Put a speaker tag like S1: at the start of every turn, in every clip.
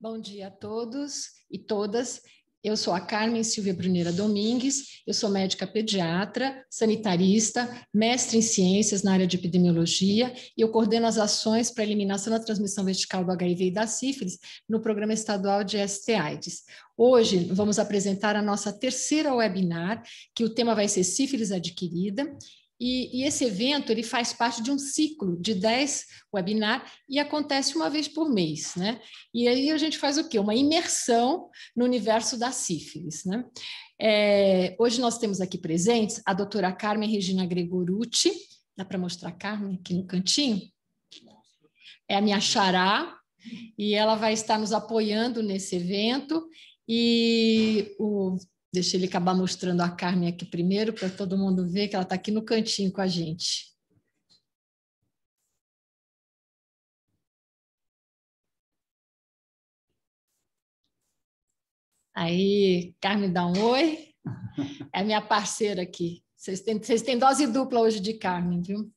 S1: Bom dia a todos e todas. Eu sou a Carmen Silvia Bruneira Domingues, eu sou médica pediatra, sanitarista, mestre em ciências na área de epidemiologia e eu coordeno as ações para eliminação da transmissão vertical do HIV e da sífilis no programa estadual de st Hoje vamos apresentar a nossa terceira webinar, que o tema vai ser sífilis adquirida e, e, esse evento ele faz parte de um ciclo de 10 webinars e acontece uma vez por mês. Né? E aí a gente faz o quê? Uma imersão no universo da sífilis. Né? É, hoje nós temos aqui presentes a doutora Carmen Regina Gregorucci. Dá para mostrar a Carmen aqui no cantinho? É a minha xará, e ela vai estar nos apoiando nesse evento. E o Deixa ele acabar mostrando a Carmen aqui primeiro, para todo mundo ver que ela está aqui no cantinho com a gente. Aí, Carmen, dá um oi. É minha parceira aqui. Vocês têm, vocês têm dose dupla hoje de Carmen, viu?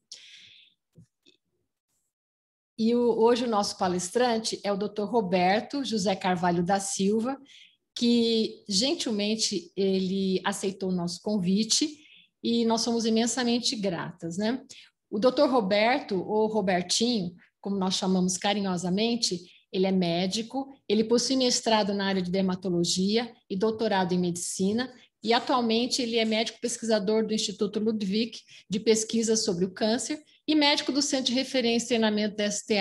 S1: E o, hoje o nosso palestrante é o Dr. Roberto José Carvalho da Silva que gentilmente ele aceitou o nosso convite e nós somos imensamente gratas, né? O doutor Roberto, ou Robertinho, como nós chamamos carinhosamente, ele é médico, ele possui mestrado na área de dermatologia e doutorado em medicina, e atualmente ele é médico pesquisador do Instituto Ludwig de pesquisas sobre o câncer e médico do Centro de Referência e Treinamento da st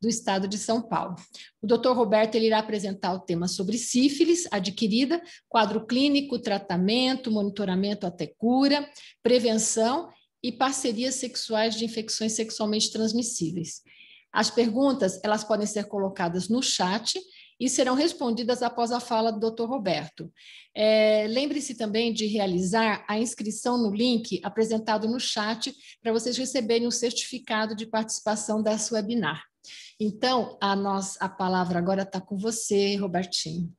S1: do Estado de São Paulo. O Dr. Roberto ele irá apresentar o tema sobre sífilis adquirida, quadro clínico, tratamento, monitoramento até cura, prevenção e parcerias sexuais de infecções sexualmente transmissíveis. As perguntas, elas podem ser colocadas no chat e serão respondidas após a fala do Dr. Roberto. É, Lembre-se também de realizar a inscrição no link apresentado no chat para vocês receberem o um certificado de participação dessa webinar. Então, a, nós, a palavra agora está com você, Robertinho.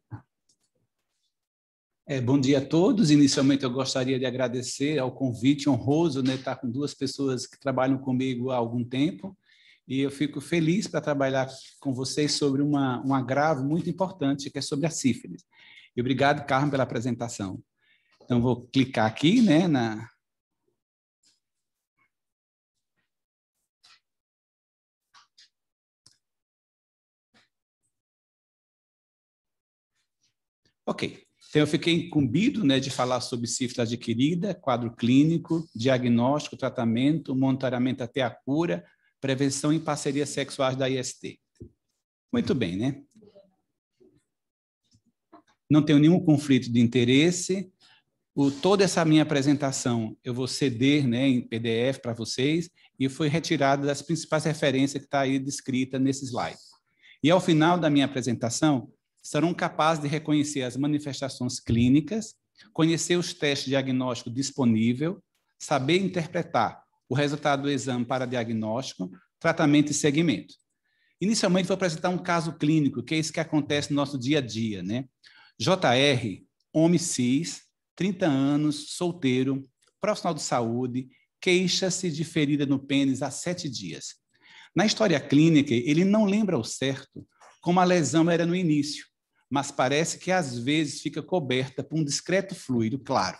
S2: É, bom dia a todos. Inicialmente, eu gostaria de agradecer ao convite honroso, né, estar tá com duas pessoas que trabalham comigo há algum tempo e eu fico feliz para trabalhar com vocês sobre uma, um agravo muito importante, que é sobre a sífilis. E obrigado, Carmen, pela apresentação. Então, vou clicar aqui, né, na... Ok. Então, eu fiquei incumbido né, de falar sobre sífilis adquirida, quadro clínico, diagnóstico, tratamento, monitoramento até a cura, Prevenção em Parcerias Sexuais da IST. Muito bem, né? Não tenho nenhum conflito de interesse. O, toda essa minha apresentação eu vou ceder né, em PDF para vocês e foi retirada das principais referências que está aí descrita nesse slide. E ao final da minha apresentação, serão capazes de reconhecer as manifestações clínicas, conhecer os testes diagnósticos disponíveis, saber interpretar o resultado do exame para diagnóstico, tratamento e segmento. Inicialmente, vou apresentar um caso clínico, que é isso que acontece no nosso dia a dia. Né? JR, homem cis, 30 anos, solteiro, profissional de saúde, queixa-se de ferida no pênis há sete dias. Na história clínica, ele não lembra ao certo como a lesão era no início, mas parece que às vezes fica coberta por um discreto fluido claro.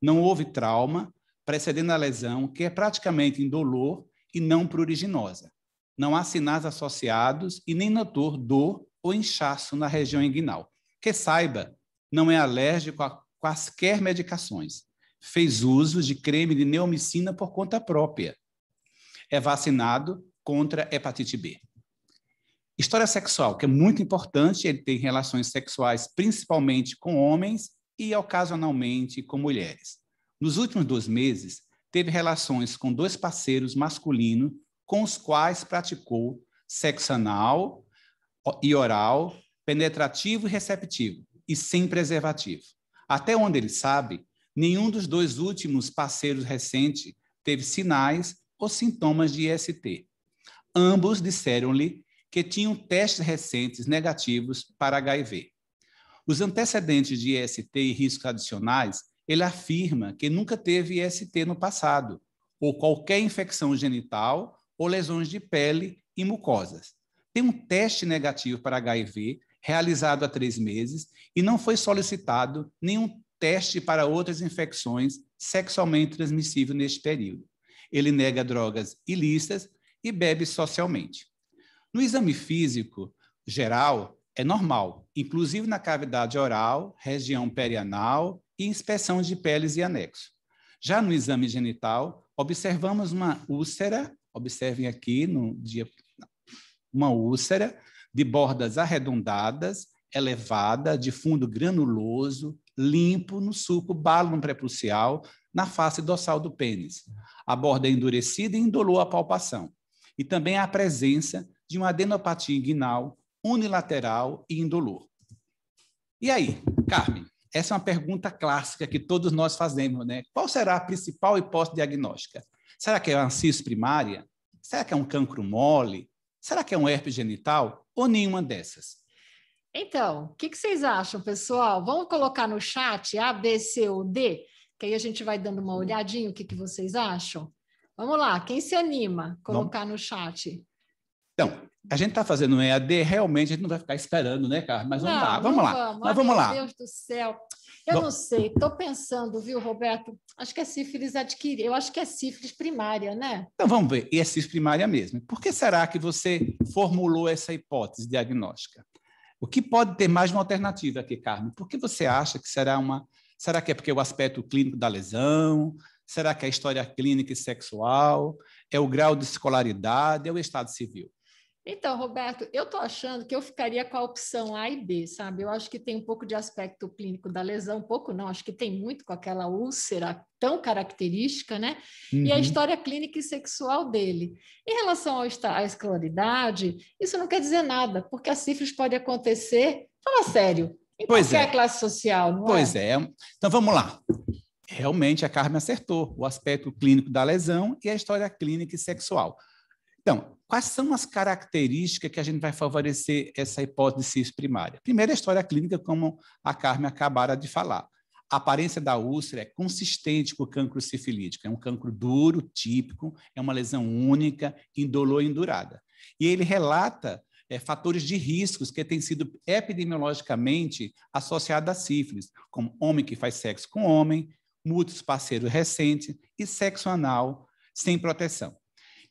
S2: Não houve trauma, precedendo a lesão, que é praticamente indolor e não pruriginosa. Não há sinais associados e nem notor dor ou inchaço na região inguinal. Que saiba, não é alérgico a quaisquer medicações. Fez uso de creme de neomicina por conta própria. É vacinado contra hepatite B. História sexual, que é muito importante, ele tem relações sexuais principalmente com homens e ocasionalmente com mulheres nos últimos dois meses, teve relações com dois parceiros masculinos com os quais praticou sexo anal e oral, penetrativo e receptivo, e sem preservativo. Até onde ele sabe, nenhum dos dois últimos parceiros recentes teve sinais ou sintomas de IST. Ambos disseram-lhe que tinham testes recentes negativos para HIV. Os antecedentes de IST e riscos adicionais ele afirma que nunca teve IST no passado, ou qualquer infecção genital, ou lesões de pele e mucosas. Tem um teste negativo para HIV realizado há três meses e não foi solicitado nenhum teste para outras infecções sexualmente transmissíveis neste período. Ele nega drogas ilícitas e bebe socialmente. No exame físico geral, é normal, inclusive na cavidade oral, região perianal e inspeção de peles e anexo. Já no exame genital, observamos uma úlcera, observem aqui no dia uma úlcera de bordas arredondadas, elevada, de fundo granuloso, limpo no suco, balão prepucial na face dorsal do pênis. A borda é endurecida e indolou a palpação. E também a presença de uma adenopatia inguinal unilateral e indolor. E aí, Carmen? Essa é uma pergunta clássica que todos nós fazemos, né? Qual será a principal hipótese diagnóstica? Será que é uma cis primária? Será que é um cancro mole? Será que é um herpes genital? Ou nenhuma dessas?
S1: Então, o que, que, vocês acham, pessoal? Vamos colocar no chat A, B, C ou D, que aí a gente vai dando uma olhadinha o que, que vocês acham. Vamos lá, quem se anima colocar no chat?
S2: Então, a gente está fazendo um EAD, realmente a gente não vai ficar esperando, né, cara? Mas vamos não, lá, vamos lá. Vamos. Mas vamos Ai, lá. Meu Deus do céu. Eu Bom... não
S1: sei, estou pensando, viu, Roberto? Acho que é sífilis adquirida, eu acho que é sífilis primária, né?
S2: Então vamos ver, e é sífilis primária mesmo. Por que será que você formulou essa hipótese diagnóstica? O que pode ter mais uma alternativa aqui, Carmen? Por que você acha que será uma. Será que é porque é o aspecto clínico da lesão? Será que é a história clínica e sexual? É o grau de escolaridade? É o estado civil?
S1: Então, Roberto, eu estou achando que eu ficaria com a opção A e B, sabe? Eu acho que tem um pouco de aspecto clínico da lesão, um pouco não, acho que tem muito com aquela úlcera tão característica, né? Uhum. E a uhum. história clínica e sexual dele. Em relação à escolaridade, isso não quer dizer nada, porque a sífilis pode acontecer, fala sério, em pois qualquer é. classe social, não pois
S2: é? Pois é. Então, vamos lá. Realmente a Carmen acertou o aspecto clínico da lesão e a história clínica e sexual. Então, Quais são as características que a gente vai favorecer essa hipótese primária? Primeiro, a história clínica, como a Carmen acabara de falar. A aparência da úlcera é consistente com o cancro sifilítico. É um cancro duro, típico, é uma lesão única, indolor e endurada. E ele relata é, fatores de riscos que têm sido epidemiologicamente associados à sífilis, como homem que faz sexo com homem, múltiplos parceiros recentes e sexo anal sem proteção.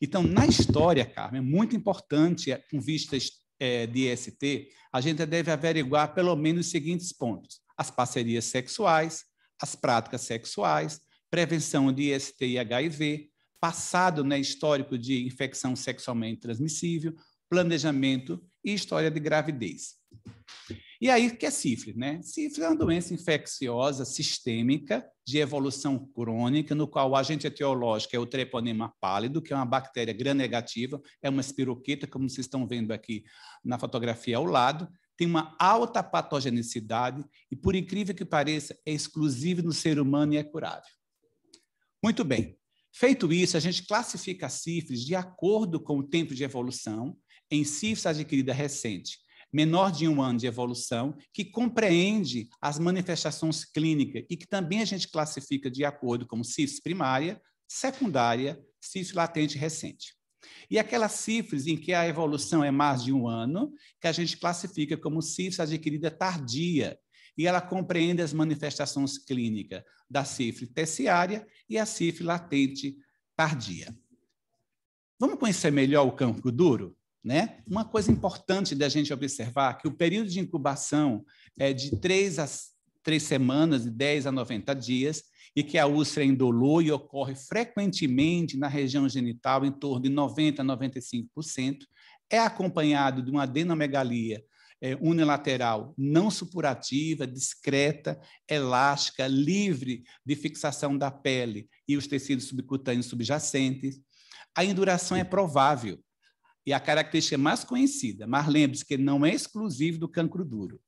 S2: Então, na história, Carmen, é muito importante, é, com vistas é, de IST, a gente deve averiguar pelo menos os seguintes pontos: as parcerias sexuais, as práticas sexuais, prevenção de IST e HIV, passado né, histórico de infecção sexualmente transmissível, planejamento e história de gravidez. E aí, que é sífilis, né? Sífilis é uma doença infecciosa sistêmica de evolução crônica, no qual o agente etiológico é o treponema pálido, que é uma bactéria gram-negativa, é uma espiroqueta, como vocês estão vendo aqui na fotografia ao lado, tem uma alta patogenicidade e, por incrível que pareça, é exclusivo no ser humano e é curável. Muito bem. Feito isso, a gente classifica a sífilis de acordo com o tempo de evolução em sífilis adquirida recente, menor de um ano de evolução, que compreende as manifestações clínicas e que também a gente classifica de acordo com sífilis primária, secundária, sífilis latente recente. E aquela sífilis em que a evolução é mais de um ano, que a gente classifica como sífilis adquirida tardia, e ela compreende as manifestações clínicas da sífilis terciária e a sífilis latente tardia. Vamos conhecer melhor o campo duro? Né? Uma coisa importante da gente observar que o período de incubação é de três a três semanas, de 10 a 90 dias, e que a úlcera é indolor e ocorre frequentemente na região genital, em torno de 90% a 95%, é acompanhado de uma adenomegalia é, unilateral não supurativa, discreta, elástica, livre de fixação da pele e os tecidos subcutâneos subjacentes. A induração é provável, e a característica mais conhecida, mas lembre-se que não é exclusivo do cancro duro.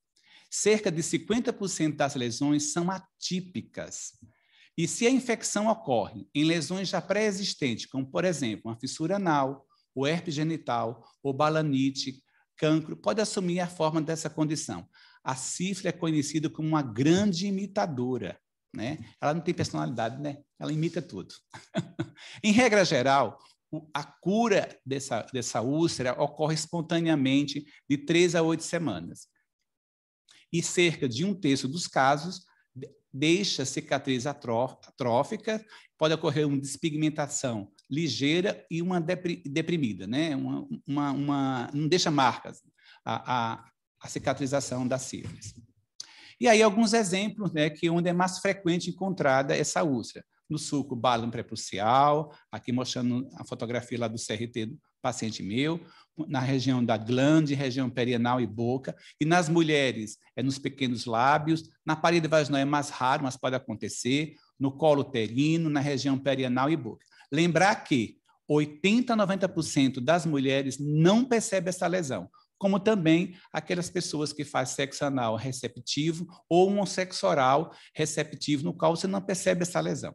S2: Cerca de 50% das lesões são atípicas. E se a infecção ocorre em lesões já pré-existentes, como, por exemplo, uma fissura anal, o herpes genital, ou balanite, cancro, pode assumir a forma dessa condição. A sífilis é conhecida como uma grande imitadora. Né? Ela não tem personalidade, né? Ela imita tudo. em regra geral, a cura dessa, dessa úlcera ocorre espontaneamente de três a oito semanas. E cerca de um terço dos casos deixa cicatriz atrófica, pode ocorrer uma despigmentação ligeira e uma deprimida, né? Uma, uma, uma, não deixa marcas a, a, a cicatrização da sífilis. E aí alguns exemplos né, que onde é mais frequente encontrada essa úlcera. No suco, balão pré aqui mostrando a fotografia lá do CRT do paciente meu, na região da glande, região perianal e boca, e nas mulheres é nos pequenos lábios, na parede vaginal é mais raro, mas pode acontecer, no colo uterino, na região perianal e boca. Lembrar que 80 a 90% das mulheres não percebe essa lesão, como também aquelas pessoas que fazem sexo anal receptivo ou um sexo oral receptivo, no qual você não percebe essa lesão.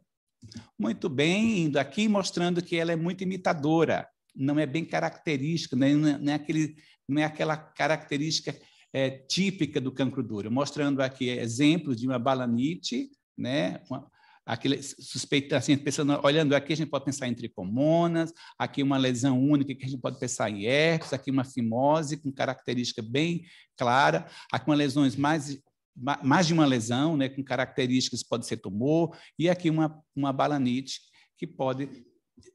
S2: Muito bem, indo aqui mostrando que ela é muito imitadora, não é bem característica, nem é, não é aquele, não é aquela característica é, típica do cancro duro. Mostrando aqui exemplos de uma balanite, né? Uma, aquele suspeita assim pensando olhando aqui a gente pode pensar em tricomonas aqui uma lesão única que a gente pode pensar em herpes aqui uma fimose com característica bem clara aqui uma lesões mais mais de uma lesão, né, com características, pode ser tumor, e aqui uma, uma balanite, que pode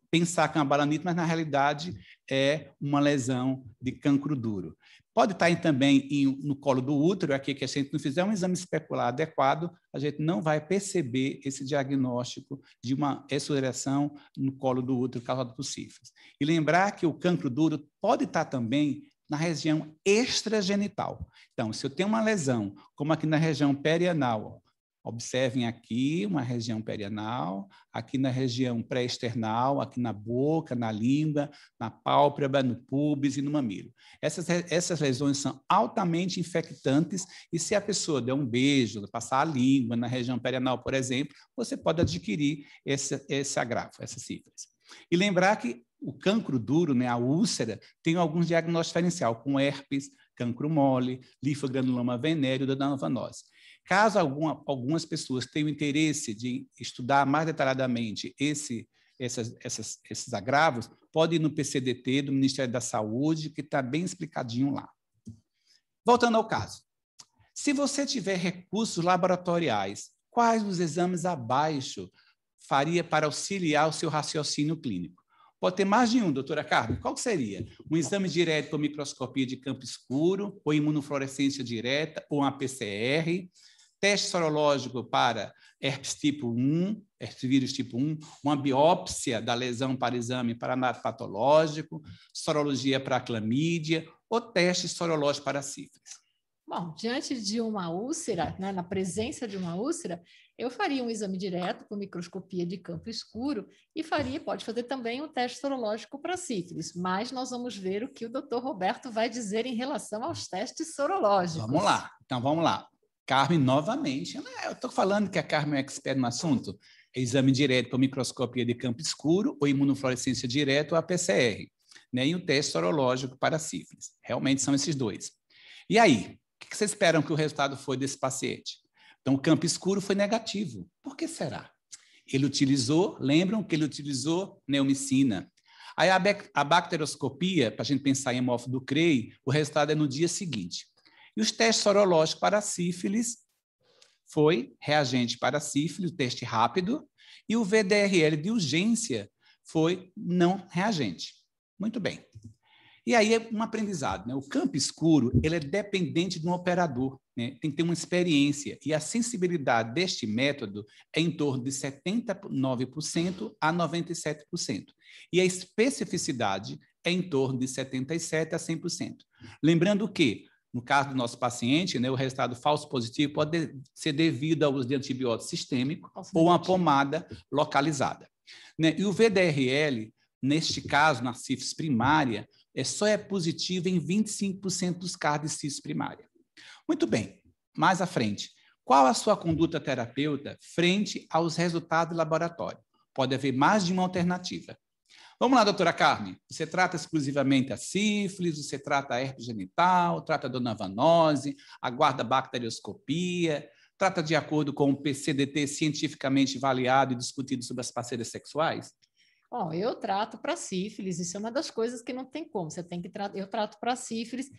S2: pensar que é uma balanite, mas na realidade é uma lesão de cancro duro. Pode estar tá também no colo do útero, aqui que a gente não fizer é um exame especular adequado, a gente não vai perceber esse diagnóstico de uma exsureção no colo do útero causada por sífilis. E lembrar que o cancro duro pode estar tá também na região extragenital. Então, se eu tenho uma lesão, como aqui na região perianal, observem aqui uma região perianal, aqui na região pré-external, aqui na boca, na língua, na pálpebra, no pubis e no mamilo. Essas, essas lesões são altamente infectantes e se a pessoa der um beijo, passar a língua na região perianal, por exemplo, você pode adquirir esse, esse agravo, essa sífilis. E lembrar que o cancro duro, né, a úlcera, tem alguns diagnósticos diferencial, com herpes, cancro mole, linfogranuloma venéreo da novanose. Caso alguma, algumas pessoas tenham interesse de estudar mais detalhadamente esse, essas, essas, esses agravos, pode ir no PCDT do Ministério da Saúde, que está bem explicadinho lá. Voltando ao caso. Se você tiver recursos laboratoriais, quais os exames abaixo faria para auxiliar o seu raciocínio clínico? Pode ter mais de um, doutora Carmen. Qual seria? Um exame direto com microscopia de campo escuro, ou imunofluorescência direta, ou uma PCR, teste sorológico para herpes tipo 1, herpes vírus tipo 1, uma biópsia da lesão para exame para sorologia para clamídia, ou teste sorológico para sífilis.
S1: Bom, diante de uma úlcera, né, na presença de uma úlcera, eu faria um exame direto com microscopia de campo escuro e faria, pode fazer também um teste sorológico para sífilis, mas nós vamos ver o que o doutor Roberto vai dizer em relação aos testes sorológicos. Vamos lá,
S2: então vamos lá. Carmen, novamente, né, eu estou falando que a Carmen é expert no assunto, exame direto com microscopia de campo escuro ou imunofluorescência direta ou a PCR, né, e o teste sorológico para sífilis. Realmente são esses dois. E aí, o que vocês esperam que o resultado foi desse paciente? Então, o campo escuro foi negativo. Por que será? Ele utilizou, lembram que ele utilizou neomicina. Aí a, a bacteroscopia, para a gente pensar em hemófilo do CREI, o resultado é no dia seguinte. E os testes sorológicos para sífilis foi reagente para sífilis, teste rápido, e o VDRL de urgência foi não reagente. Muito bem. E aí é um aprendizado. Né? O campo escuro ele é dependente de um operador, né? tem que ter uma experiência. E a sensibilidade deste método é em torno de 79% a 97%. E a especificidade é em torno de 77% a 100%. Lembrando que, no caso do nosso paciente, né, o resultado falso positivo pode ser devido ao uso de antibiótico sistêmico ou a pomada localizada. Né? E o VDRL neste caso, na CIFS primária, é, só é positiva em 25% dos casos de CIFS primária. Muito bem, mais à frente. Qual a sua conduta terapeuta frente aos resultados do laboratório? Pode haver mais de uma alternativa. Vamos lá, doutora Carmen. Você trata exclusivamente a sífilis, você trata a herpes genital, trata a vanose, aguarda bacterioscopia, trata de acordo com o PCDT cientificamente avaliado e discutido sobre as parceiras sexuais?
S1: Bom, eu trato para sífilis, isso é uma das coisas que não tem como. Você tem que tra eu trato para sífilis,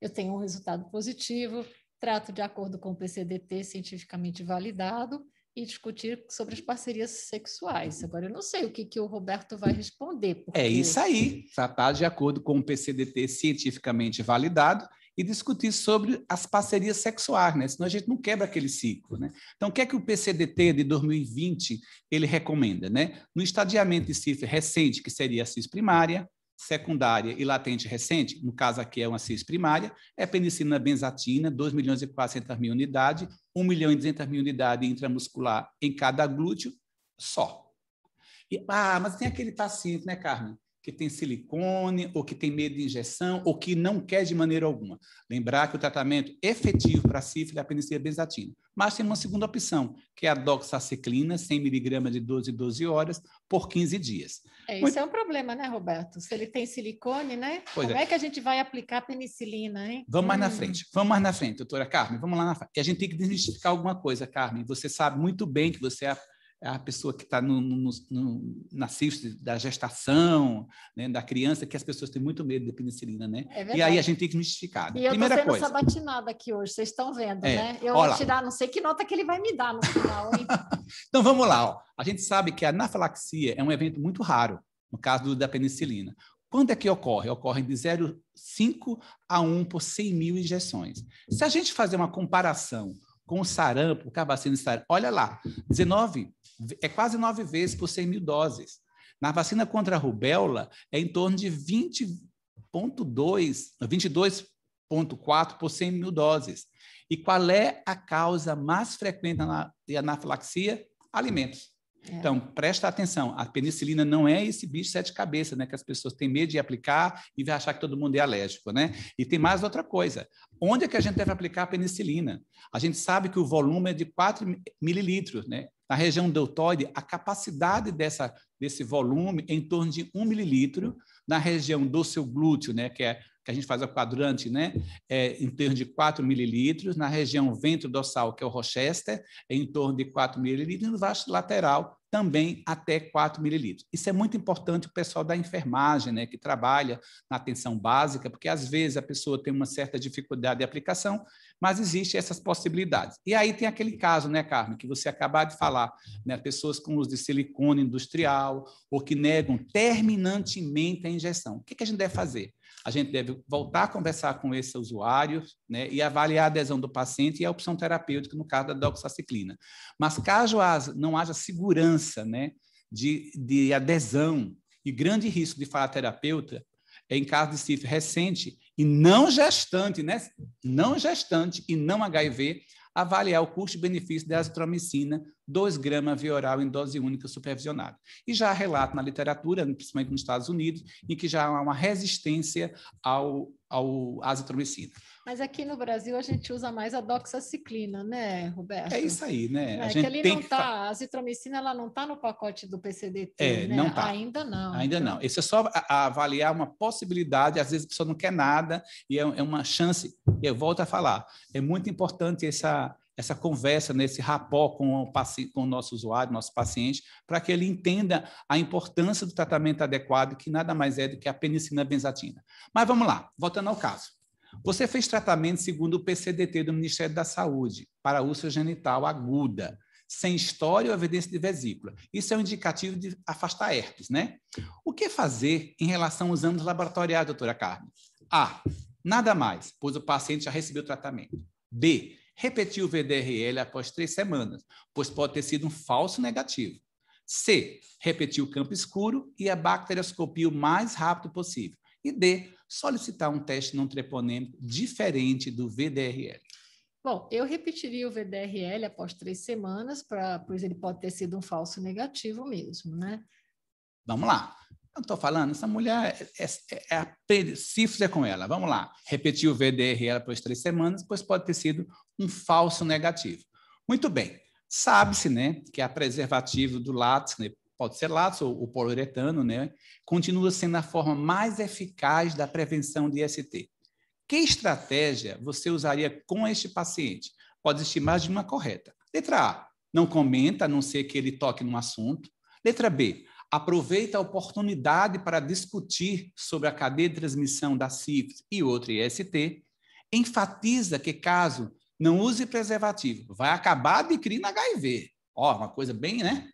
S1: eu tenho um resultado positivo, trato de acordo com o PCDT cientificamente validado e discutir sobre as parcerias sexuais. Agora eu não sei o que, que o Roberto vai responder. É porque... É isso aí,
S2: tratar tá, tá de acordo com o PCDT cientificamente validado e discutir sobre as parcerias sexuais, né? senão a gente não quebra aquele ciclo. Né? Então, o que é que o PCDT de 2020 ele recomenda? Né? No estadiamento de CIF recente, que seria a CIS primária, secundária e latente recente, no caso aqui é uma CIS primária, é penicilina benzatina, 2 milhões e 400 mil unidades, 1 milhão e 200 mil unidades intramuscular em cada glúteo, só. E, ah, mas tem aquele paciente, né, Carmen? que tem silicone, ou que tem medo de injeção, ou que não quer de maneira alguma. Lembrar que o tratamento efetivo para sífilis é a penicilina benzatina. Mas tem uma segunda opção, que é a doxaciclina, 100mg de 12 em 12 horas, por 15 dias.
S1: É, isso Muito... é um problema, né, Roberto? Se ele tem silicone, né? Pois Como é. é. que a gente vai aplicar penicilina, hein? Vamos hum. mais na hum. frente.
S2: Vamos mais na frente, doutora Carmen. Vamos lá na frente. E a gente tem que desmistificar alguma coisa, Carmen. Você sabe muito bem que você é é a pessoa que está na sífilis da gestação, né, da criança, que as pessoas têm muito medo da penicilina, né? É e aí a gente tem que mistificar. Né? E Primeira eu estou sendo coisa.
S1: sabatinada aqui hoje, vocês estão vendo, é. né? Eu Olá. vou tirar, não sei que nota que ele vai me dar no final.
S2: então vamos lá, ó. a gente sabe que a anafilaxia é um evento muito raro, no caso da penicilina. Quando é que ocorre? Ocorre de 0,5 a 1 por 100 mil injeções. Se a gente fazer uma comparação com sarampo, com a vacina de sarampo. Olha lá, 19, é quase nove vezes por 100 mil doses. Na vacina contra a rubéola, é em torno de 20,2, 22,4 por 100 mil doses. E qual é a causa mais frequente na anafilaxia? Alimentos. É. Então, presta atenção, a penicilina não é esse bicho sete cabeças, né? Que as pessoas têm medo de aplicar e vai achar que todo mundo é alérgico, né? E tem mais outra coisa. Onde é que a gente deve aplicar a penicilina? A gente sabe que o volume é de 4 mililitros, né? Na região deltoide, a capacidade dessa, desse volume é em torno de 1 mililitro. Na região do seu glúteo, né, que é que a gente faz a quadrante, né, é, em torno de 4 mililitros. Na região dorsal, que é o Rochester, é em torno de 4 mililitros. E no vasto lateral, também até 4 mililitros. Isso é muito importante o pessoal da enfermagem, né, que trabalha na atenção básica, porque às vezes a pessoa tem uma certa dificuldade de aplicação, mas existem essas possibilidades. E aí tem aquele caso, né, Carmen, que você acabou de falar, né, pessoas com uso de silicone industrial ou que negam terminantemente a injeção. O que a gente deve fazer? a gente deve voltar a conversar com esse usuário né, e avaliar a adesão do paciente e a opção terapêutica, no caso da doxaciclina. Mas caso não haja segurança né, de, de adesão e grande risco de falha terapeuta é em caso de CIF recente e não gestante, né? não gestante e não HIV, avaliar o custo-benefício da azitromicina 2 gramas via oral em dose única supervisionada. E já há relato na literatura, principalmente nos Estados Unidos, em que já há uma resistência ao, ao azitromicina.
S1: Mas aqui no Brasil a gente usa mais a doxaciclina, né, Roberto? É isso aí, né? É, a gente que ali tem não está, a azitromicina ela não está no pacote do PCDT, é, né? Não tá. Ainda não. Ainda não. Então.
S2: Isso é só a, a avaliar uma possibilidade, às vezes a pessoa não quer nada e é, é uma chance. E eu volto a falar, é muito importante essa essa conversa, nesse né, rapó com o, com o nosso usuário, nosso paciente, para que ele entenda a importância do tratamento adequado, que nada mais é do que a penicilina benzatina. Mas vamos lá, voltando ao caso. Você fez tratamento segundo o PCDT do Ministério da Saúde para úlcera genital aguda, sem história ou evidência de vesícula. Isso é um indicativo de afastar herpes, né? O que fazer em relação aos anos laboratoriais, doutora Carmen? A. Nada mais, pois o paciente já recebeu tratamento. B. Repetir o VDRL após três semanas, pois pode ter sido um falso negativo. C. Repetir o campo escuro e a bacterioscopia o mais rápido possível. E D solicitar um teste não treponêmico diferente do VDRL?
S1: Bom, eu repetiria o VDRL após três semanas, pra, pois ele pode ter sido um falso negativo mesmo, né?
S2: Vamos lá. Eu estou falando, essa mulher é, é, é, cifra com ela. Vamos lá. Repetir o VDRL após três semanas, pois pode ter sido um falso negativo. Muito bem. Sabe-se, né, que a preservativo do látex, né, pode ser látex ou, ou poliuretano, né, continua sendo a forma mais eficaz da prevenção de ST. Que estratégia você usaria com este paciente? Pode existir mais de uma correta. Letra A, não comenta, a não ser que ele toque no assunto. Letra B, aproveita a oportunidade para discutir sobre a cadeia de transmissão da sífilis e outra IST. Enfatiza que, caso não use preservativo, vai acabar adquirindo HIV. Ó, oh, uma coisa bem, né?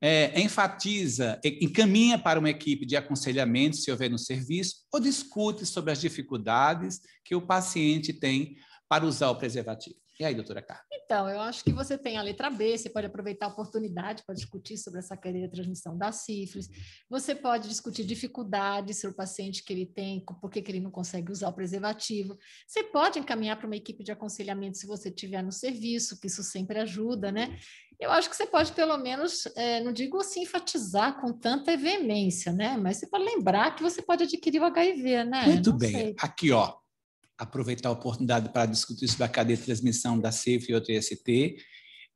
S2: é, enfatiza, encaminha para uma equipe de aconselhamento, se houver no serviço, ou discute sobre as dificuldades que o paciente tem para usar o preservativo. E aí, doutora Carla?
S1: Então, eu acho que você tem a letra B, você pode aproveitar a oportunidade para discutir sobre essa cadeia de transmissão da sífilis. Você pode discutir dificuldades sobre o paciente que ele tem, por que ele não consegue usar o preservativo. Você pode encaminhar para uma equipe de aconselhamento se você tiver no serviço, que isso sempre ajuda, né? eu acho que você pode, pelo menos, é, não digo assim, enfatizar com tanta veemência, né? Mas você pode lembrar que você pode adquirir o HIV, né? Muito não bem. Sei.
S2: Aqui, ó, aproveitar a oportunidade para discutir sobre a cadeia de transmissão da CIF e outro IST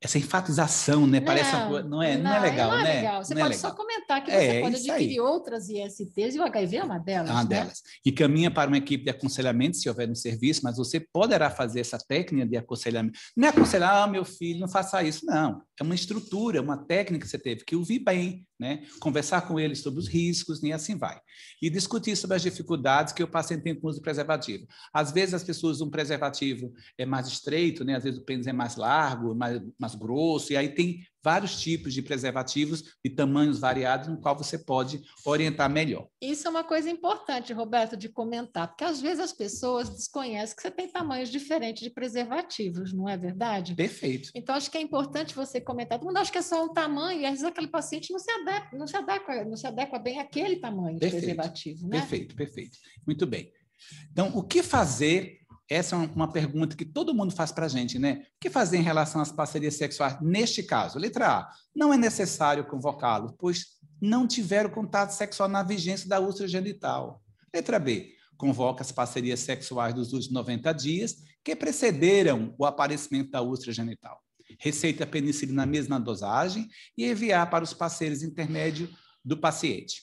S2: essa enfatização, né? Não, Parece não é, não, é não é legal, não é né? Legal. Você não é pode é legal. só
S1: comentar que é, você pode adquirir aí. outras ISTs e o HIV é uma delas. É uma né? delas.
S2: caminha para uma equipe de aconselhamento se houver no serviço, mas você poderá fazer essa técnica de aconselhamento. Não é aconselhar, ah, meu filho, não faça isso, não. É uma estrutura, uma técnica que você teve que ouvir bem, né? Conversar com ele sobre os riscos né? e assim vai. E discutir sobre as dificuldades que o paciente tem com o uso preservativo. Às vezes as pessoas usam um preservativo é mais estreito, né? Às vezes o pênis é mais largo, mais, mais grosso, e aí tem vários tipos de preservativos de tamanhos variados, no qual você pode orientar melhor.
S1: Isso é uma coisa importante, Roberto, de comentar, porque às vezes as pessoas desconhecem que você tem tamanhos diferentes de preservativos, não é verdade? Perfeito. Então, acho que é importante você comentar. Todo mundo acha que é só um tamanho, e às vezes aquele paciente não se adequa, não se adequa, não se adequa bem àquele tamanho perfeito, de preservativo,
S2: né? Perfeito, perfeito. Muito bem. Então, o que fazer essa é uma pergunta que todo mundo faz para a gente, né? O que fazer em relação às parcerias sexuais? Neste caso, letra A, não é necessário convocá-los, pois não tiveram contato sexual na vigência da úlcera genital. Letra B, convoca as parcerias sexuais dos últimos 90 dias que precederam o aparecimento da úlcera genital. Receita penicilina na mesma dosagem e enviar para os parceiros intermédio do paciente.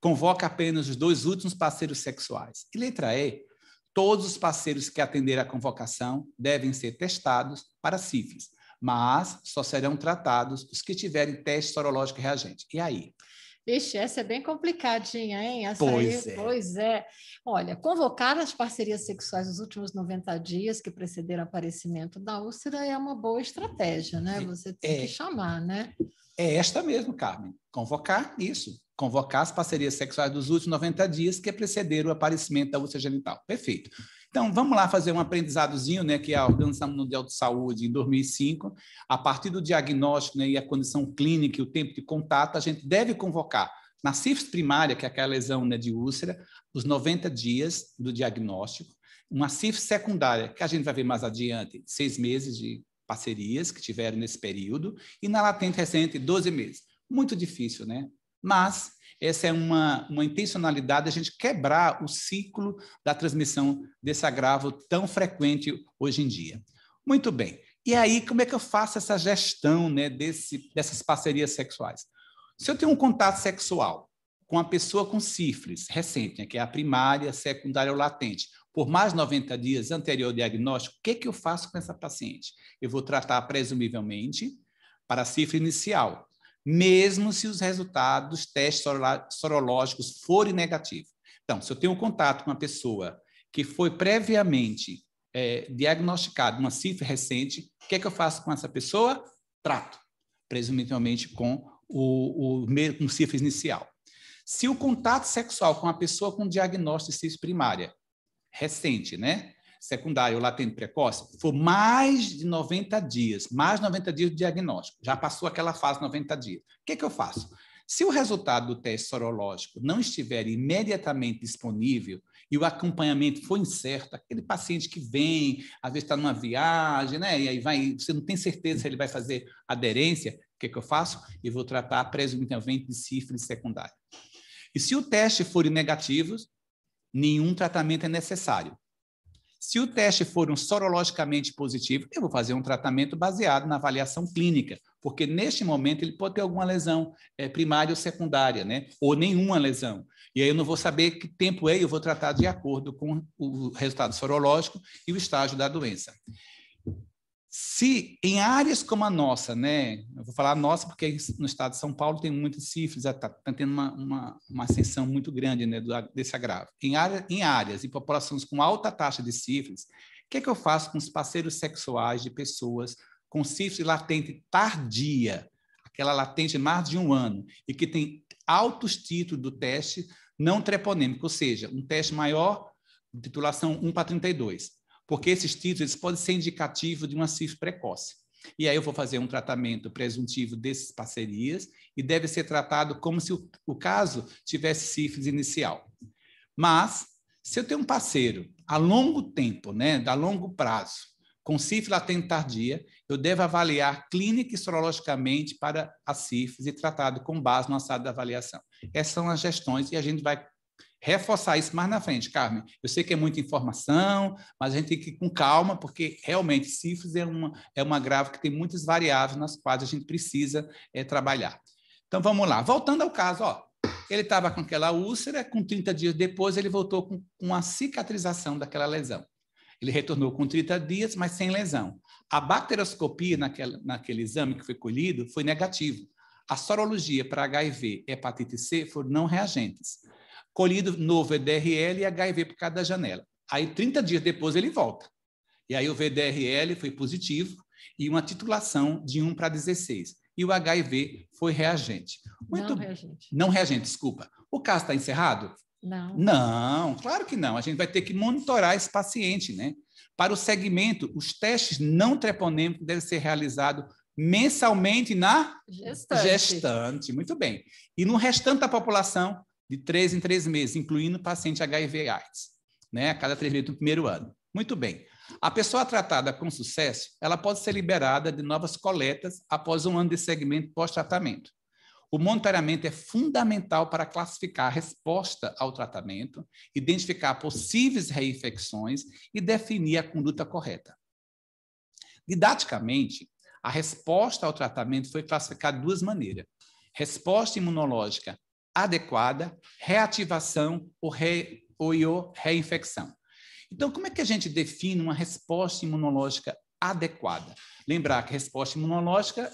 S2: Convoca apenas os dois últimos parceiros sexuais. E letra E, Todos os parceiros que atender a convocação devem ser testados para sífilis, mas só serão tratados os que tiverem teste sorológico reagente. E aí?
S1: Vixe, essa é bem complicadinha, hein? Essa pois, aí, é. pois é. Olha, convocar as parcerias sexuais nos últimos 90 dias que precederam o aparecimento da úlcera é uma boa estratégia, né? Você tem é, que chamar, né?
S2: É esta mesmo, Carmen. Convocar isso convocar as parcerias sexuais dos últimos 90 dias que precederam o aparecimento da úlcera genital. Perfeito. Então, vamos lá fazer um aprendizadozinho, né, que é a Organização Mundial de Saúde, em 2005, a partir do diagnóstico né, e a condição clínica e o tempo de contato, a gente deve convocar na sífilis primária, que é aquela lesão né, de úlcera, os 90 dias do diagnóstico, uma sífilis secundária, que a gente vai ver mais adiante, seis meses de parcerias que tiveram nesse período, e na latente recente, 12 meses. Muito difícil, né? Mas essa é uma, uma intencionalidade, a gente quebrar o ciclo da transmissão desse agravo tão frequente hoje em dia. Muito bem. E aí, como é que eu faço essa gestão né, desse, dessas parcerias sexuais? Se eu tenho um contato sexual com uma pessoa com sífilis recente, né, que é a primária, secundária ou latente, por mais 90 dias anterior ao diagnóstico, o que, é que eu faço com essa paciente? Eu vou tratar presumivelmente para a sífilis inicial, mesmo se os resultados dos testes sorológicos forem negativos. Então, se eu tenho um contato com uma pessoa que foi previamente é, diagnosticada uma sífilis recente, o que é que eu faço com essa pessoa? Trato, presumivelmente com o, o, com sífilis inicial. Se o contato sexual com uma pessoa com diagnóstico de sífilis primária recente, né? secundário ou latente precoce for mais de 90 dias, mais 90 dias de diagnóstico, já passou aquela fase 90 dias, o que, é que eu faço? Se o resultado do teste sorológico não estiver imediatamente disponível e o acompanhamento for incerto, aquele paciente que vem, às vezes está numa viagem, né? E aí vai, você não tem certeza se ele vai fazer aderência, o que, é que eu faço? Eu vou tratar presumivelmente de sífilis secundária. E se o teste for negativo, nenhum tratamento é necessário. Se o teste for um sorologicamente positivo, eu vou fazer um tratamento baseado na avaliação clínica, porque neste momento ele pode ter alguma lesão é, primária ou secundária, né? ou nenhuma lesão. E aí eu não vou saber que tempo é, e eu vou tratar de acordo com o resultado sorológico e o estágio da doença se em áreas como a nossa, né? Eu vou falar a nossa porque no estado de São Paulo tem muitos sífilis, está tá tendo uma, uma, uma, ascensão muito grande né, do, desse agravo. Em, área, em áreas e populações com alta taxa de sífilis, o que, é que eu faço com os parceiros sexuais de pessoas com sífilis latente tardia, aquela latente mais de um ano, e que tem altos títulos do teste não treponêmico, ou seja, um teste maior, titulação 1 para 32 porque esses títulos eles podem ser indicativos de uma CIF precoce. E aí eu vou fazer um tratamento presuntivo dessas parcerias e deve ser tratado como se o, o caso tivesse sífilis inicial. Mas, se eu tenho um parceiro a longo tempo, né, a longo prazo, com sífilis latente tardia, eu devo avaliar clínica e sorologicamente para a sífilis e tratado com base no assado da avaliação. Essas são as gestões e a gente vai reforçar isso mais na frente, Carmen. Eu sei que é muita informação, mas a gente tem que ir com calma, porque realmente sífilis é uma, é uma grave que tem muitas variáveis nas quais a gente precisa é, trabalhar. Então vamos lá. Voltando ao caso, ó, ele estava com aquela úlcera, com 30 dias depois ele voltou com, com a cicatrização daquela lesão. Ele retornou com 30 dias, mas sem lesão. A bacteroscopia naquela, naquele exame que foi colhido foi negativo. A sorologia para HIV e hepatite C foram não reagentes colhido novo VDRL e HIV por cada janela. Aí, 30 dias depois, ele volta. E aí, o VDRL foi positivo e uma titulação de 1 para 16. E o HIV foi reagente. Muito... Não reagente. Não reagente, desculpa. O caso está encerrado? Não. Não, claro que não. A gente vai ter que monitorar esse paciente, né? Para o segmento, os testes não treponêmicos devem ser realizados mensalmente na gestante. gestante. Muito bem. E no restante da população, de três em três meses, incluindo paciente HIV/AIDS, né? A cada três meses do primeiro ano. Muito bem. A pessoa tratada com sucesso, ela pode ser liberada de novas coletas após um ano de segmento pós-tratamento. O monitoramento é fundamental para classificar a resposta ao tratamento, identificar possíveis reinfecções e definir a conduta correta. Didaticamente, a resposta ao tratamento foi classificada de duas maneiras: resposta imunológica adequada, reativação ou, re, ou, ou reinfecção. Então, como é que a gente define uma resposta imunológica adequada? Lembrar que resposta imunológica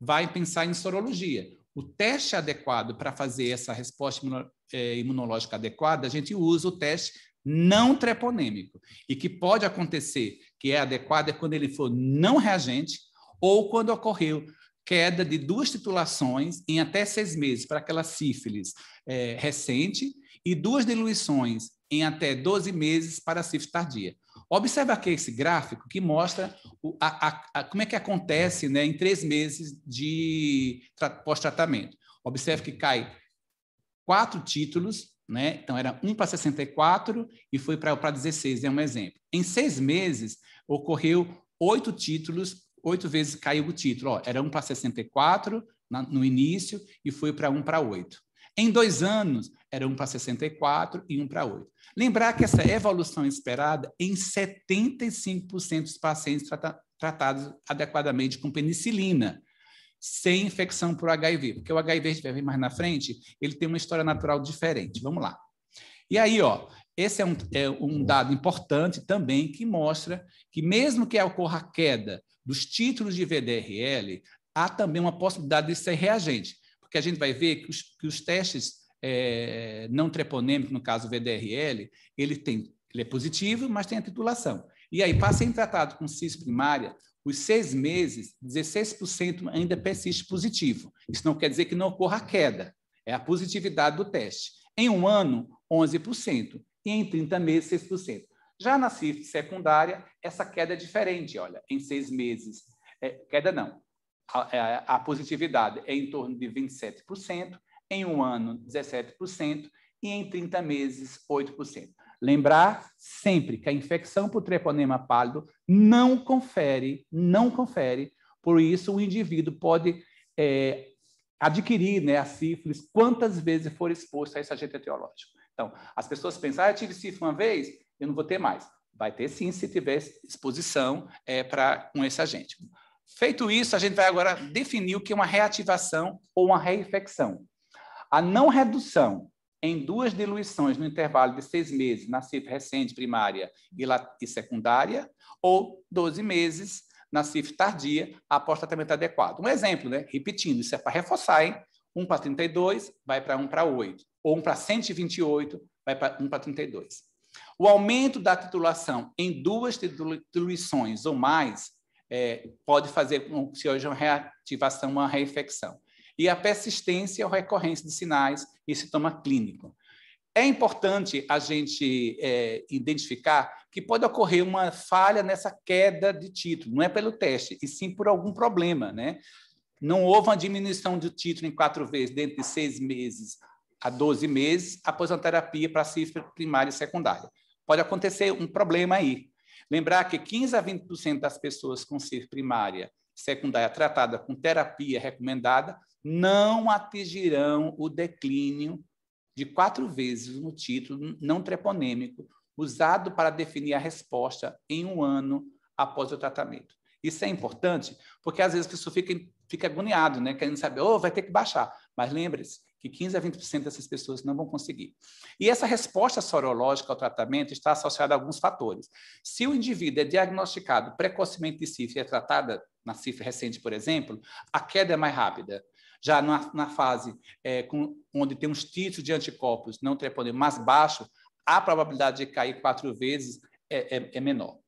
S2: vai pensar em sorologia. O teste adequado para fazer essa resposta é, imunológica adequada, a gente usa o teste não treponêmico. E que pode acontecer que é adequado é quando ele for não reagente ou quando ocorreu queda de duas titulações em até seis meses para aquela sífilis é, recente e duas diluições em até 12 meses para a sífilis tardia. Observe aqui esse gráfico que mostra o, a, a, a, como é que acontece né, em três meses de pós-tratamento. Observe que cai quatro títulos, né? então era um para 64 e foi para 16, é um exemplo. Em seis meses, ocorreu oito títulos oito vezes caiu o título. Ó, era 1 para 64 na, no início e foi para 1 para 8. Em dois anos, era 1 para 64 e 1 para 8. Lembrar que essa evolução esperada em 75% dos pacientes trata, tratados adequadamente com penicilina, sem infecção por HIV, porque o HIV, que vai vir mais na frente, ele tem uma história natural diferente. Vamos lá. E aí, ó, esse é um, é um, dado importante também que mostra que, mesmo que ocorra queda dos títulos de VDRL, há também uma possibilidade de ser reagente, porque a gente vai ver que os, que os testes é, não treponêmicos, no caso VDRL, ele, tem, ele é positivo, mas tem a titulação. E aí, paciente tratado com cis primária, os seis meses, 16% ainda persiste positivo. Isso não quer dizer que não ocorra queda, é a positividade do teste. Em um ano, 11%, e em 30 meses, 6%. Já na CIF secundária, essa queda é diferente, olha, em seis meses. É, queda não. A, a, é, a positividade é em torno de 27%, em um ano, 17%, e em 30 meses, 8%. Lembrar sempre que a infecção por treponema pálido não confere, não confere, por isso o indivíduo pode é, adquirir né, a sífilis quantas vezes for exposto a esse agente etiológico. Então, as pessoas pensam, ah, eu tive sífilis uma vez, eu não vou ter mais. Vai ter sim, se tiver exposição é, para com esse agente. Feito isso, a gente vai agora definir o que é uma reativação ou uma reinfecção. A não redução em duas diluições no intervalo de seis meses na CIF recente, primária e, e secundária, ou 12 meses na CIF tardia, após tratamento adequado. Um exemplo, né? repetindo, isso é para reforçar, hein? 1 para 32 vai para 1 para 8, ou 1 para 128 vai para 1 para 32. O aumento da titulação em duas diluições ou mais é, pode fazer com que haja uma reativação, uma reinfecção. E a persistência é ou recorrência de sinais e sintoma clínico. É importante a gente é, identificar que pode ocorrer uma falha nessa queda de título, não é pelo teste, e sim por algum problema, né? Não houve uma diminuição do título em quatro vezes dentro de seis meses, a 12 meses após uma terapia para sífilis primária e secundária. Pode acontecer um problema aí. Lembrar que 15 a 20% das pessoas com sífilis primária e secundária tratada com terapia recomendada não atingirão o declínio de quatro vezes no título não treponêmico usado para definir a resposta em um ano após o tratamento. Isso é importante, porque às vezes a pessoa fica, fica agoniado, né? querendo saber, oh, vai ter que baixar. Mas lembre-se que 15 a 20% dessas pessoas não vão conseguir. E essa resposta sorológica ao tratamento está associada a alguns fatores. Se o indivíduo é diagnosticado precocemente de CIF e é tratada na CIF recente, por exemplo, a queda é mais rápida. Já na, na fase é, com, onde tem uns títulos de anticorpos não treponema mais baixo, a probabilidade de cair quatro vezes é, é, é menor.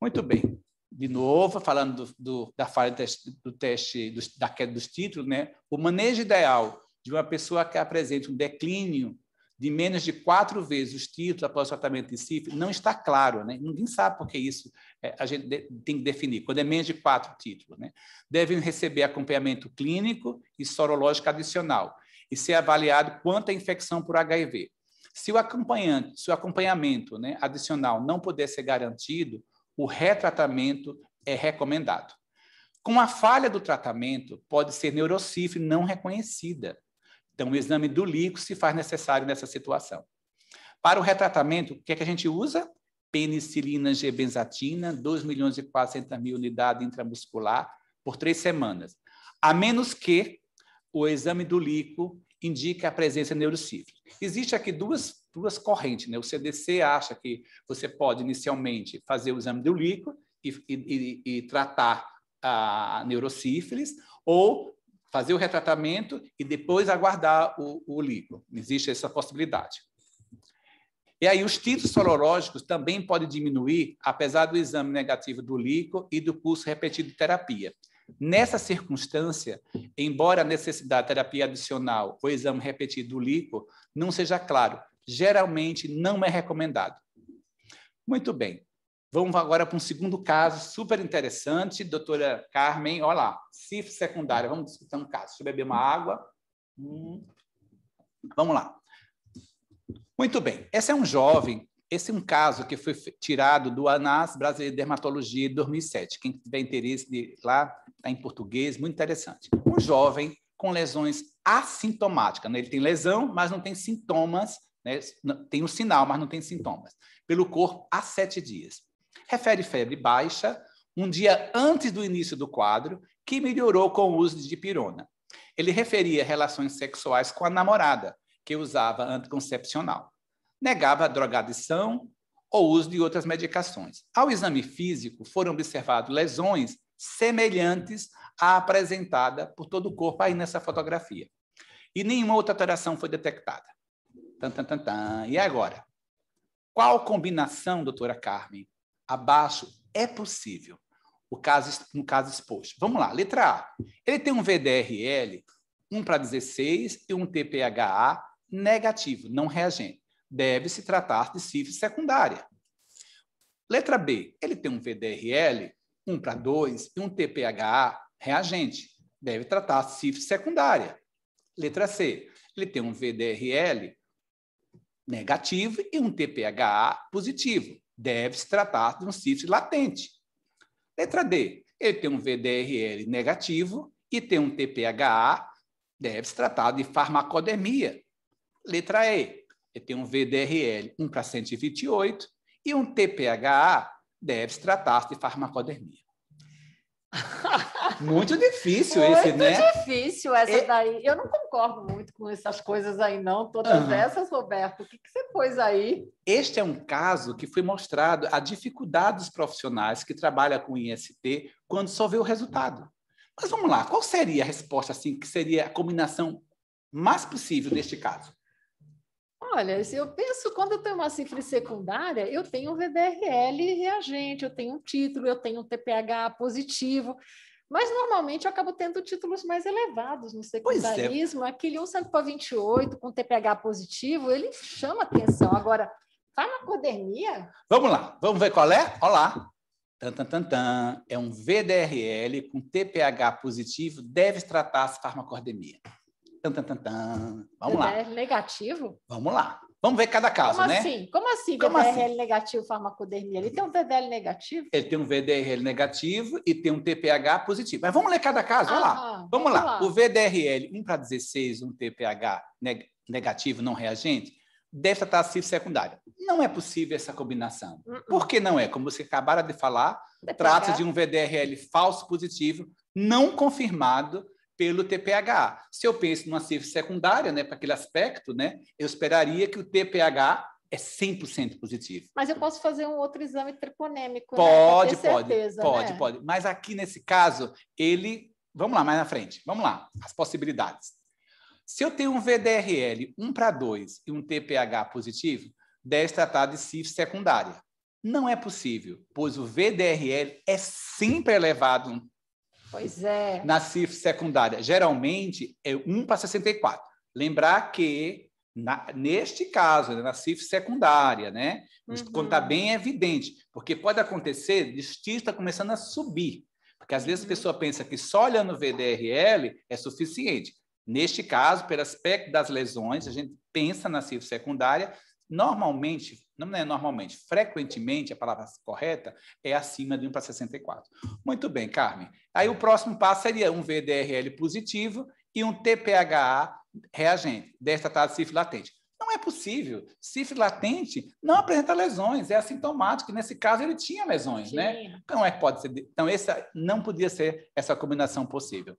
S2: Muito bem de novo, falando do, do, da falha do teste, do teste da queda dos títulos, né? o manejo ideal de uma pessoa que apresenta um declínio de menos de quatro vezes os títulos após o tratamento de sífilis, não está claro, né? ninguém sabe porque isso é, a gente tem que definir, quando é menos de quatro títulos. Né? Devem receber acompanhamento clínico e sorológico adicional e ser avaliado quanto à infecção por HIV. Se o, acompanhante, se o acompanhamento né, adicional não puder ser garantido, o retratamento é recomendado. Com a falha do tratamento, pode ser neurocifre não reconhecida, então, o exame do líquido se faz necessário nessa situação. Para o retratamento, o que é que a gente usa? Penicilina G-benzatina, 2 milhões e 400 mil unidades intramuscular por três semanas. A menos que o exame do líquido indique a presença de neurocifre. Existe aqui duas, duas correntes, né? O CDC acha que você pode inicialmente fazer o exame do líquido e, e, e tratar a neurocífilis ou fazer o retratamento e depois aguardar o, o líquido. Existe essa possibilidade. E aí, os títulos sorológicos também podem diminuir, apesar do exame negativo do líquido e do curso repetido de terapia. Nessa circunstância, embora a necessidade de terapia adicional ou exame repetido do líquido não seja claro, geralmente não é recomendado. Muito bem. Vamos agora para um segundo caso super interessante. Doutora Carmen, olha lá, CIF secundária. Vamos discutir um caso. Deixa eu beber uma água. Hum. Vamos lá. Muito bem. Esse é um jovem, esse é um caso que foi tirado do ANAS Brasileiro de Dermatologia de 2007. Quem tiver interesse de lá, está em português, muito interessante. Um jovem com lesões assintomáticas. Né? Ele tem lesão, mas não tem sintomas. Né? Tem um sinal, mas não tem sintomas. Pelo corpo há sete dias refere febre baixa, um dia antes do início do quadro, que melhorou com o uso de dipirona. Ele referia relações sexuais com a namorada, que usava anticoncepcional. Negava drogadição ou uso de outras medicações. Ao exame físico, foram observadas lesões semelhantes à apresentada por todo o corpo aí nessa fotografia. E nenhuma outra alteração foi detectada. Tan, tan, tan, tan. E agora? Qual combinação, doutora Carmen, abaixo é possível o caso, no caso exposto. Vamos lá, letra A. Ele tem um VDRL 1 para 16 e um TPHA negativo, não reagente. Deve-se tratar de sífilis secundária. Letra B. Ele tem um VDRL 1 para 2 e um TPHA reagente. Deve tratar de sífilis secundária. Letra C. Ele tem um VDRL negativo e um TPHA positivo deve-se tratar de um CIF latente. Letra D, ele tem um VDRL negativo e tem um TPHA, deve-se tratar de farmacodemia. Letra E, ele tem um VDRL 1 para 128 e um TPHA, deve-se tratar de farmacodemia. Muito difícil muito esse, né? Muito
S1: difícil essa daí. Eu não concordo muito com essas coisas aí, não. Todas uhum. essas, Roberto. O que, que você pôs aí? Este é
S2: um caso que foi mostrado a dificuldade dos profissionais que trabalham com IST quando só vê o resultado. Mas vamos lá, qual seria a resposta, assim, que seria a combinação mais possível neste caso?
S1: Olha, eu penso quando eu tenho uma cifra secundária, eu tenho um VDRL reagente, eu tenho um título, eu tenho um TPH positivo. Mas normalmente eu acabo tendo títulos mais elevados no é. secundarismo. É. Aquele 128 para 28, com TPH positivo, ele chama atenção. Agora, farmacodermia. Tá
S2: vamos lá, vamos ver qual é? Olha lá. Tan, tan, tan, tan. É um VDRL com TPH positivo, deve tratar a farmacodemia. Tan, tan, tan, tan. Vamos VDRL
S1: lá. negativo?
S2: Vamos lá. Vamos ver cada caso, Como né? Assim?
S1: Como assim Como VDRL assim? negativo farmacodermia? Ele tem um VDL negativo?
S2: Ele tem um VDRL negativo e tem um TPH positivo. Mas vamos ler cada caso, olha lá. Vamos, lá. lá. O VDRL 1 para 16, um TPH negativo não reagente, deve tratar a CIF secundária. Não é possível essa combinação. Uh -uh. Por que não é? Como você acabara de falar, trata-se de um VDRL falso positivo, não confirmado, pelo TPH. Se eu penso numa cifra secundária, né, para aquele aspecto, né, eu esperaria que o TPH é 100% positivo.
S1: Mas eu posso fazer um outro exame triponêmico, né? Pode, né? pode, certeza, pode, né? pode.
S2: Mas aqui nesse caso, ele, vamos lá mais na frente. Vamos lá, as possibilidades. Se eu tenho um VDRL 1 para 2 e um TPH positivo, deve tratar de CIF secundária. Não é possível, pois o VDRL é sempre elevado Pois é. Na CIF secundária, geralmente é 1 para 64. Lembrar que na, neste caso, né, na CIF secundária, né? Uhum. Quando está bem evidente, porque pode acontecer de está começando a subir. Porque às vezes a uhum. pessoa pensa que só olhando o VDRL é suficiente. Neste caso, pelo aspecto das lesões, a gente pensa na CIF secundária normalmente, não é normalmente, frequentemente, a palavra correta é acima de 1 para 64. Muito bem, Carmen. Aí o é. próximo passo seria um VDRL positivo e um TPHA reagente, destatado cifre latente. Não é possível. Cifre latente não apresenta lesões, é assintomático. Nesse caso, ele tinha lesões, Sim. né? Então, é, pode ser, então essa não podia ser essa combinação possível.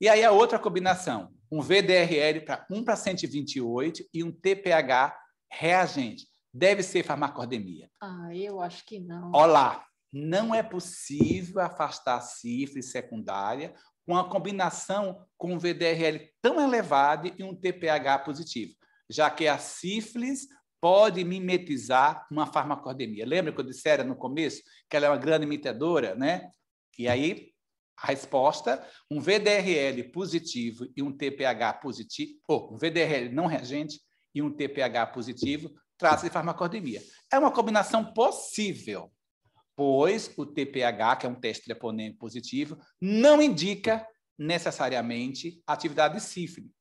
S2: E aí a outra combinação, um VDRL para 1 para 128 e um TPH reagente. Deve ser farmacodemia.
S1: Ah, eu acho que não. Olá,
S2: não é possível afastar sífilis secundária com a combinação com um VDRL tão elevado e um TPH positivo, já que a sífilis pode mimetizar uma farmacodemia. Lembra que eu dissera no começo que ela é uma grande imitadora, né? E aí, a resposta, um VDRL positivo e um TPH positivo, ou oh, um VDRL não reagente e um TPH positivo trata-se de farmacodemia. É uma combinação possível, pois o TPH, que é um teste treponêmico positivo, não indica necessariamente atividade de sífilis.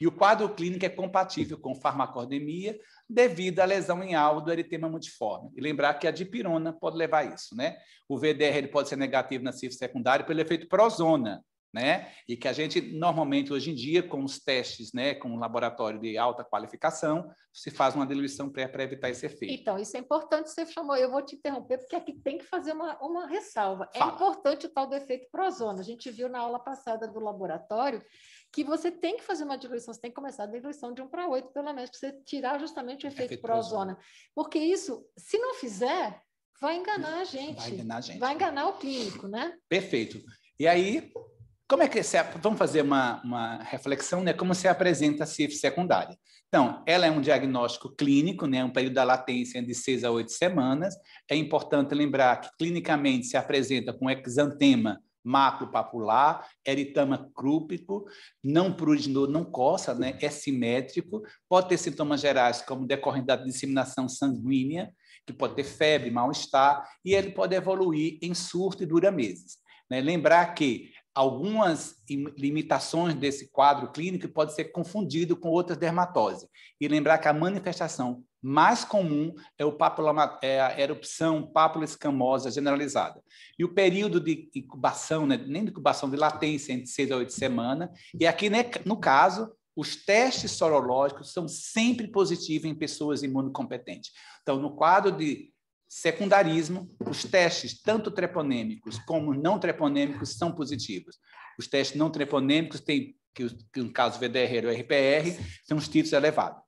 S2: E o quadro clínico é compatível com farmacodemia devido à lesão em alvo do eritema multiforme. E lembrar que a dipirona pode levar a isso, né? O VDR ele pode ser negativo na sífilis secundária pelo efeito prozona, né? E que a gente normalmente hoje em dia com os testes, né, com um laboratório de alta qualificação, se faz uma diluição pré para evitar esse efeito.
S1: Então, isso é importante, você chamou, eu vou te interromper porque aqui tem que fazer uma, uma ressalva. É Fala. É importante o tal do efeito prozona. A gente viu na aula passada do laboratório que você tem que fazer uma diluição, você tem que começar a diluição de 1 para 8, pelo menos, para você tirar justamente o efeito, efeito prozona. Porque isso, se não fizer, vai enganar a gente. Vai enganar a gente. Vai enganar o clínico, né?
S2: Perfeito. E aí, como é que você, vamos fazer uma, uma reflexão, né? Como se apresenta a CIF secundária? Então, ela é um diagnóstico clínico, né? Um período da latência de seis a oito semanas. É importante lembrar que clinicamente se apresenta com exantema macropapular, eritama crúpico, não pruriginou, não coça, né? é simétrico, pode ter sintomas gerais como decorrente da disseminação sanguínea, que pode ter febre, mal-estar, e ele pode evoluir em surto e dura meses. Né? Lembrar que algumas limitações desse quadro clínico pode ser confundido com outras dermatoses. E lembrar que a manifestação mais comum é, o é a erupção pápula escamosa generalizada. E o período de incubação, né? nem de incubação, de latência, entre seis a oito semanas. E aqui, né, no caso, os testes sorológicos são sempre positivos em pessoas imunocompetentes. Então, no quadro de Secundarismo, os testes tanto treponêmicos como não treponêmicos são positivos. Os testes não treponêmicos têm, que, que no caso VDR ou RPR, são os títulos elevados.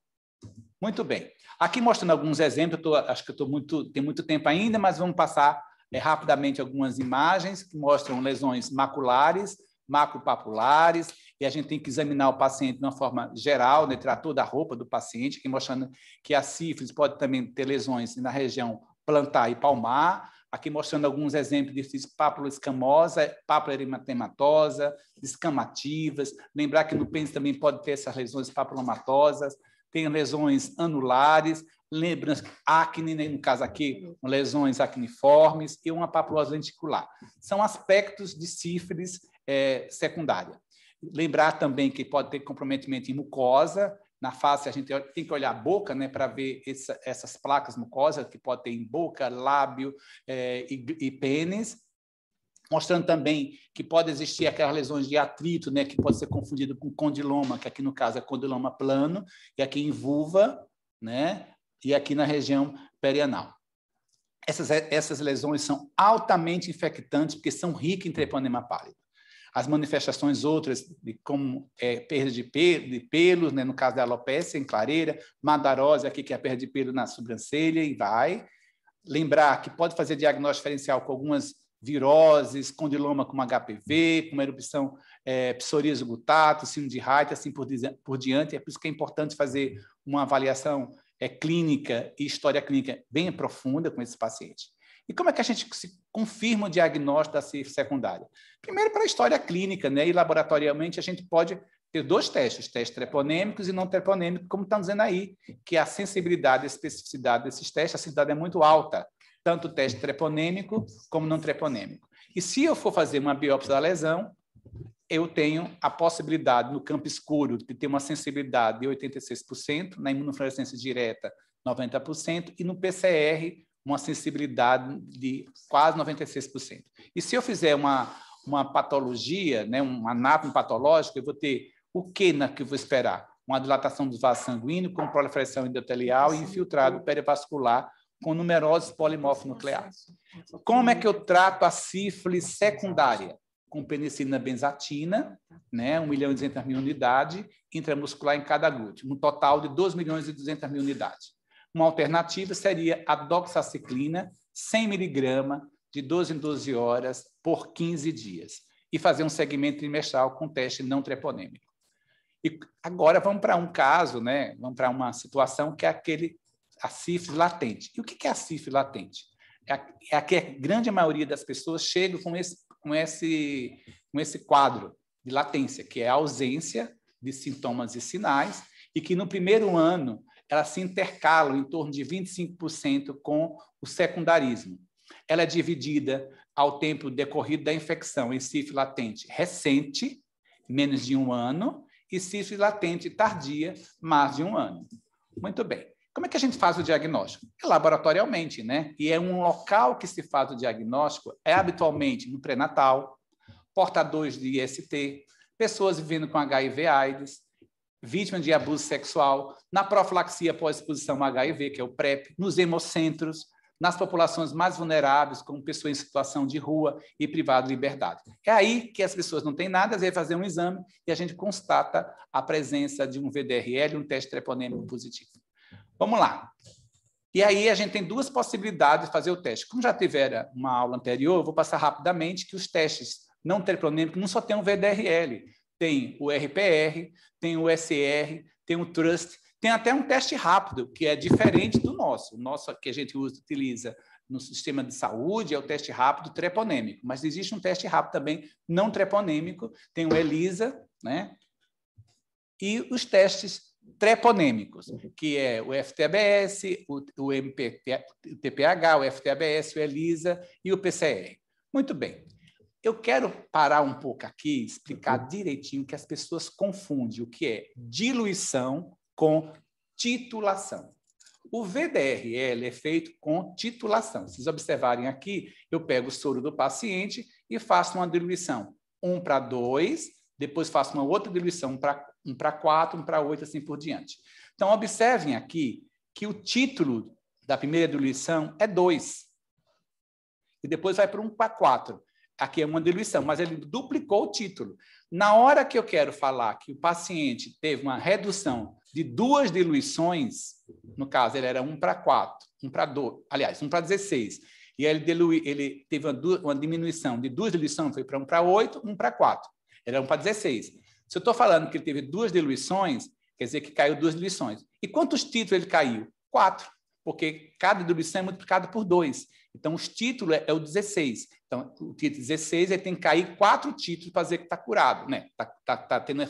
S2: Muito bem. Aqui mostrando alguns exemplos, tô, acho que eu tô muito, tem muito tempo ainda, mas vamos passar é, rapidamente algumas imagens que mostram lesões maculares, macropapulares, e a gente tem que examinar o paciente de uma forma geral, né, tirar toda a roupa do paciente, que mostrando que a sífilis pode também ter lesões na região plantar e palmar, aqui mostrando alguns exemplos de pápula escamosa, pápula eritematosa, escamativas. Lembrar que no pênis também pode ter essas lesões papulomatosas, tem lesões anulares, lembra acne, né? no caso aqui, lesões acniformes e uma papulose lenticular. São aspectos de sífilis é, secundária. Lembrar também que pode ter comprometimento em mucosa, na face a gente tem que olhar a boca, né, para ver essa, essas placas mucosas que pode ter em boca, lábio é, e, e pênis, mostrando também que pode existir aquelas lesões de atrito, né, que pode ser confundido com condiloma, que aqui no caso é condiloma plano, e aqui em vulva, né, e aqui na região perianal. Essas, essas lesões são altamente infectantes porque são ricas em treponema pálido as manifestações outras, de como é, perda de, pelo, de pelos, né? no caso da alopecia em clareira, madarose aqui, que é a perda de pelo na sobrancelha, e vai. Lembrar que pode fazer diagnóstico diferencial com algumas viroses, condiloma como HPV, com uma erupção é, psoríase gutato, síndrome de Reiter, assim por, por diante. É por isso que é importante fazer uma avaliação é, clínica e história clínica bem profunda com esse paciente. E como é que a gente se confirma o diagnóstico da CIF secundária? Primeiro, para a história clínica, né? e laboratorialmente a gente pode ter dois testes, testes treponêmicos e não treponêmicos, como estão dizendo aí, que a sensibilidade e especificidade desses testes, a sensibilidade é muito alta, tanto o teste treponêmico como não treponêmico. E se eu for fazer uma biópsia da lesão, eu tenho a possibilidade, no campo escuro, de ter uma sensibilidade de 86%, na imunofluorescência direta, 90%, e no PCR, uma sensibilidade de quase 96%. E se eu fizer uma, uma patologia, né, um anátomo patológico, eu vou ter o que na que eu vou esperar? Uma dilatação dos vasos sanguíneos com proliferação endotelial e infiltrado perivascular com numerosos polimorfos nucleares. Como é que eu trato a sífilis secundária? Com penicilina benzatina, né, 1 milhão e 200 mil unidades, intramuscular em cada glúteo, um total de 2 milhões e 200 mil unidades. Uma alternativa seria a doxaciclina, 100 miligrama, de 12 em 12 horas, por 15 dias, e fazer um segmento trimestral com teste não treponêmico. E agora vamos para um caso, né? vamos para uma situação que é aquele, a sífilis latente. E o que é a sífilis latente? É a, é a que a grande maioria das pessoas chega com esse, com, esse, com esse quadro de latência, que é a ausência de sintomas e sinais, e que no primeiro ano elas se intercalam em torno de 25% com o secundarismo. Ela é dividida ao tempo decorrido da infecção em sífilis latente recente, menos de um ano, e sífilis latente tardia, mais de um ano. Muito bem. Como é que a gente faz o diagnóstico? É laboratorialmente, né? E é um local que se faz o diagnóstico, é habitualmente no pré-natal, portadores de IST, pessoas vivendo com HIV AIDS, vítima de abuso sexual, na profilaxia pós-exposição HIV, que é o PrEP, nos hemocentros, nas populações mais vulneráveis, como pessoas em situação de rua e privado de liberdade. É aí que as pessoas não têm nada, elas vão fazer um exame e a gente constata a presença de um VDRL, um teste treponêmico positivo. Vamos lá. E aí a gente tem duas possibilidades de fazer o teste. Como já tivera uma aula anterior, eu vou passar rapidamente que os testes não treponêmicos não só tem um VDRL, tem o RPR, tem o SR, tem o Trust, tem até um teste rápido, que é diferente do nosso. O nosso que a gente usa, utiliza no sistema de saúde é o teste rápido treponêmico, mas existe um teste rápido também não treponêmico, tem o ELISA, né? E os testes treponêmicos, que é o FTBS, o, o MPPH, o FTBS, o ELISA e o PCR. Muito bem. Eu quero parar um pouco aqui, explicar uhum. direitinho que as pessoas confundem o que é diluição com titulação. O VDRL é feito com titulação. Se vocês observarem aqui, eu pego o soro do paciente e faço uma diluição 1 para 2, depois faço uma outra diluição 1 para 4, 1 para 8, assim por diante. Então, observem aqui que o título da primeira diluição é 2. E depois vai para 1 para 4. Aqui é uma diluição, mas ele duplicou o título. Na hora que eu quero falar que o paciente teve uma redução de duas diluições, no caso ele era 1 para 4, 1 para 2, aliás, 1 para 16, e ele, dilui, ele teve uma, uma, diminuição de duas diluições, foi para 1 para 8, 1 para 4, era 1 para 16. Se eu estou falando que ele teve duas diluições, quer dizer que caiu duas diluições. E quantos títulos ele caiu? Quatro, porque cada diluição é multiplicada por dois. Então, os títulos é, é o 16. Então, o título 16 ele tem que cair quatro títulos para dizer que está curado, né? Tá, tá, tá tendo,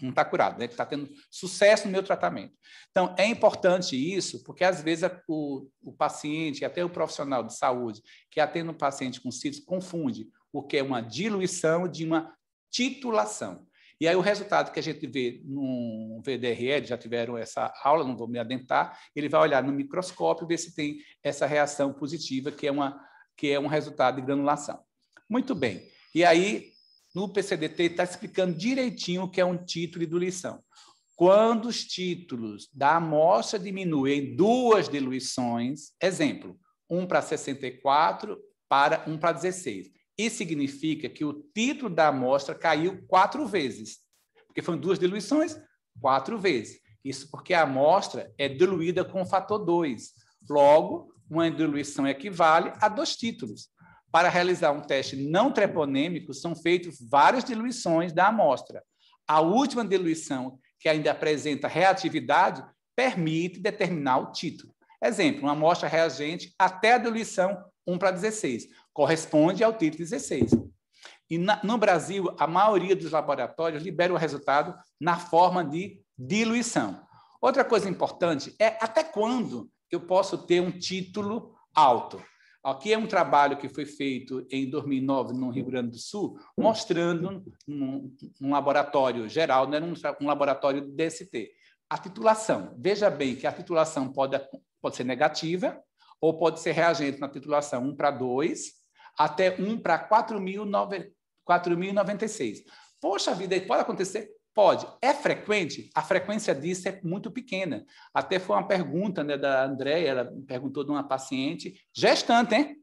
S2: não está curado, né? está tendo sucesso no meu tratamento. Então, é importante isso, porque às vezes o, o paciente, até o profissional de saúde que atende um paciente com sífilis, confunde o que é uma diluição de uma titulação. E aí o resultado que a gente vê no VDRL, já tiveram essa aula, não vou me adentrar, ele vai olhar no microscópio ver se tem essa reação positiva, que é, uma, que é um resultado de granulação. Muito bem. E aí, no PCDT, está explicando direitinho o que é um título de diluição. Quando os títulos da amostra diminuem duas diluições, exemplo, 1 para 64 para 1 para 16. Isso significa que o título da amostra caiu quatro vezes, porque foram duas diluições, quatro vezes. Isso porque a amostra é diluída com o fator 2. Logo, uma diluição equivale a dois títulos. Para realizar um teste não treponêmico, são feitas várias diluições da amostra. A última diluição, que ainda apresenta reatividade, permite determinar o título. Exemplo, uma amostra reagente até a diluição 1 para 16 corresponde ao título 16. E na, no Brasil, a maioria dos laboratórios libera o resultado na forma de diluição. Outra coisa importante é até quando eu posso ter um título alto. Aqui é um trabalho que foi feito em 2009 no Rio Grande do Sul, mostrando um, né, um laboratório geral, não era um, um laboratório DST, a titulação. Veja bem que a titulação pode, pode ser negativa ou pode ser reagente na titulação 1 para 2, até 1 para 4.096. Poxa vida, pode acontecer? Pode. É frequente? A frequência disso é muito pequena. Até foi uma pergunta né, da Andréia, ela perguntou de uma paciente gestante, hein?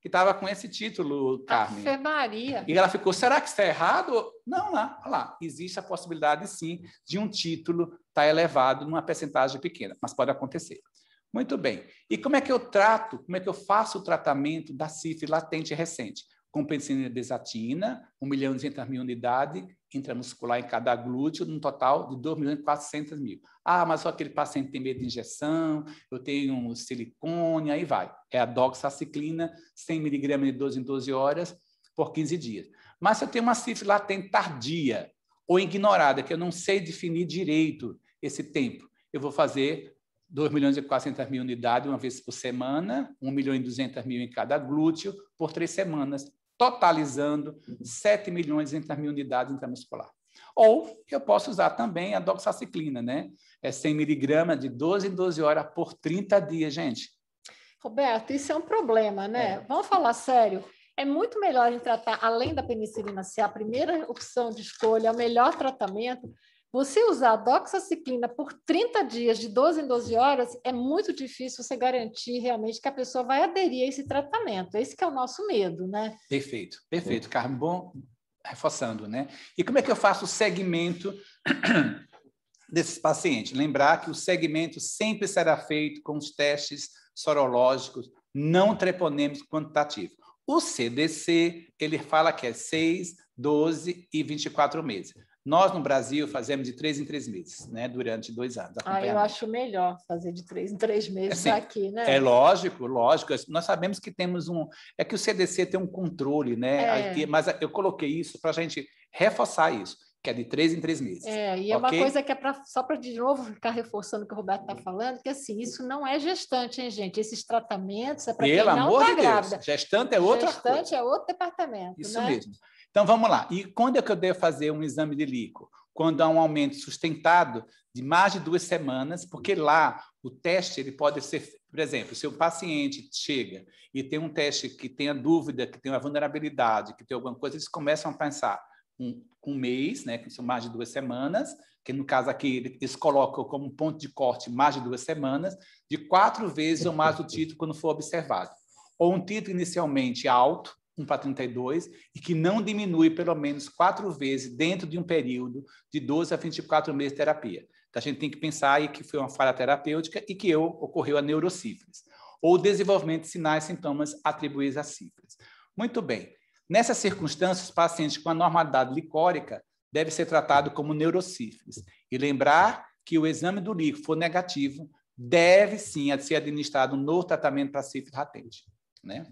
S2: Que estava com esse título, Carmen.
S1: Afe Maria. E
S2: ela ficou, será que está é errado? Não, lá, lá. Existe a possibilidade, sim, de um título estar tá elevado numa percentagem pequena, mas pode acontecer. Muito bem. E como é que eu trato, como é que eu faço o tratamento da sífilis latente recente? Com penicilina desatina, 1 milhão e 200 mil unidades intramuscular em cada glúteo, num total de 2 milhões e 400 mil. Ah, mas só aquele paciente tem medo de injeção, eu tenho um silicone, aí vai. É a doxaciclina, 100 miligramas de 12 em 12 horas, por 15 dias. Mas se eu tenho uma sífilis latente tardia ou ignorada, que eu não sei definir direito esse tempo, eu vou fazer 2 milhões e 400 mil unidades uma vez por semana, 1 milhão e 200 mil em cada glúteo por três semanas, totalizando 7 milhões e 200 mil unidades intramuscular. Ou eu posso usar também a doxaciclina, né? É 100 miligramas de 12 em 12 horas por 30 dias, gente.
S1: Roberto, isso é um problema, né? É. Vamos falar sério. É muito melhor em tratar, além da penicilina ser a primeira opção de escolha, é o melhor tratamento, você usar a doxaciclina por 30 dias, de 12 em 12 horas, é muito difícil você garantir realmente que a pessoa vai aderir a esse tratamento. Esse que é o nosso medo, né?
S2: Perfeito, perfeito. Carmo, bom, reforçando, né? E como é que eu faço o segmento desses pacientes? Lembrar que o segmento sempre será feito com os testes sorológicos não treponêmicos quantitativos. O CDC, ele fala que é 6, 12 e 24 meses. Nós, no Brasil, fazemos de três em três meses, né? durante dois anos. Ah, eu acho
S1: melhor fazer de três em três meses assim, aqui, né? É
S2: lógico, lógico. É, nós sabemos que temos um. É que o CDC tem um controle, né? É. Mas eu coloquei isso para a gente reforçar isso que é de três em três meses. É, e é uma coisa
S1: que é para só para de novo ficar reforçando o que o Roberto está falando, que assim, isso não é gestante, hein, gente? Esses tratamentos é para quem não está de grávida.
S2: Gestante é outra Gestante
S1: coisa. é outro departamento. Isso né? mesmo.
S2: Então, vamos lá. E quando é que eu devo fazer um exame de líquido? Quando há um aumento sustentado de mais de duas semanas, porque lá o teste ele pode ser, por exemplo, se o paciente chega e tem um teste que tem a dúvida, que tem uma vulnerabilidade, que tem alguma coisa, eles começam a pensar um, um mês, né, que são mais de duas semanas, que no caso aqui eles colocam como ponto de corte mais de duas semanas, de quatro vezes ou mais o título quando for observado. Ou um título inicialmente alto, 1 para 32, e que não diminui pelo menos quatro vezes dentro de um período de 12 a 24 meses de terapia. Então, a gente tem que pensar aí que foi uma falha terapêutica e que eu, ocorreu a neurosífilis, ou desenvolvimento de sinais e sintomas atribuídos à sífilis. Muito bem. Nessas circunstâncias, o pacientes com anormalidade licórica deve ser tratado como neurosífilis. E lembrar que o exame do líquido for negativo, deve sim ser administrado um novo tratamento para sífilis ratente, né?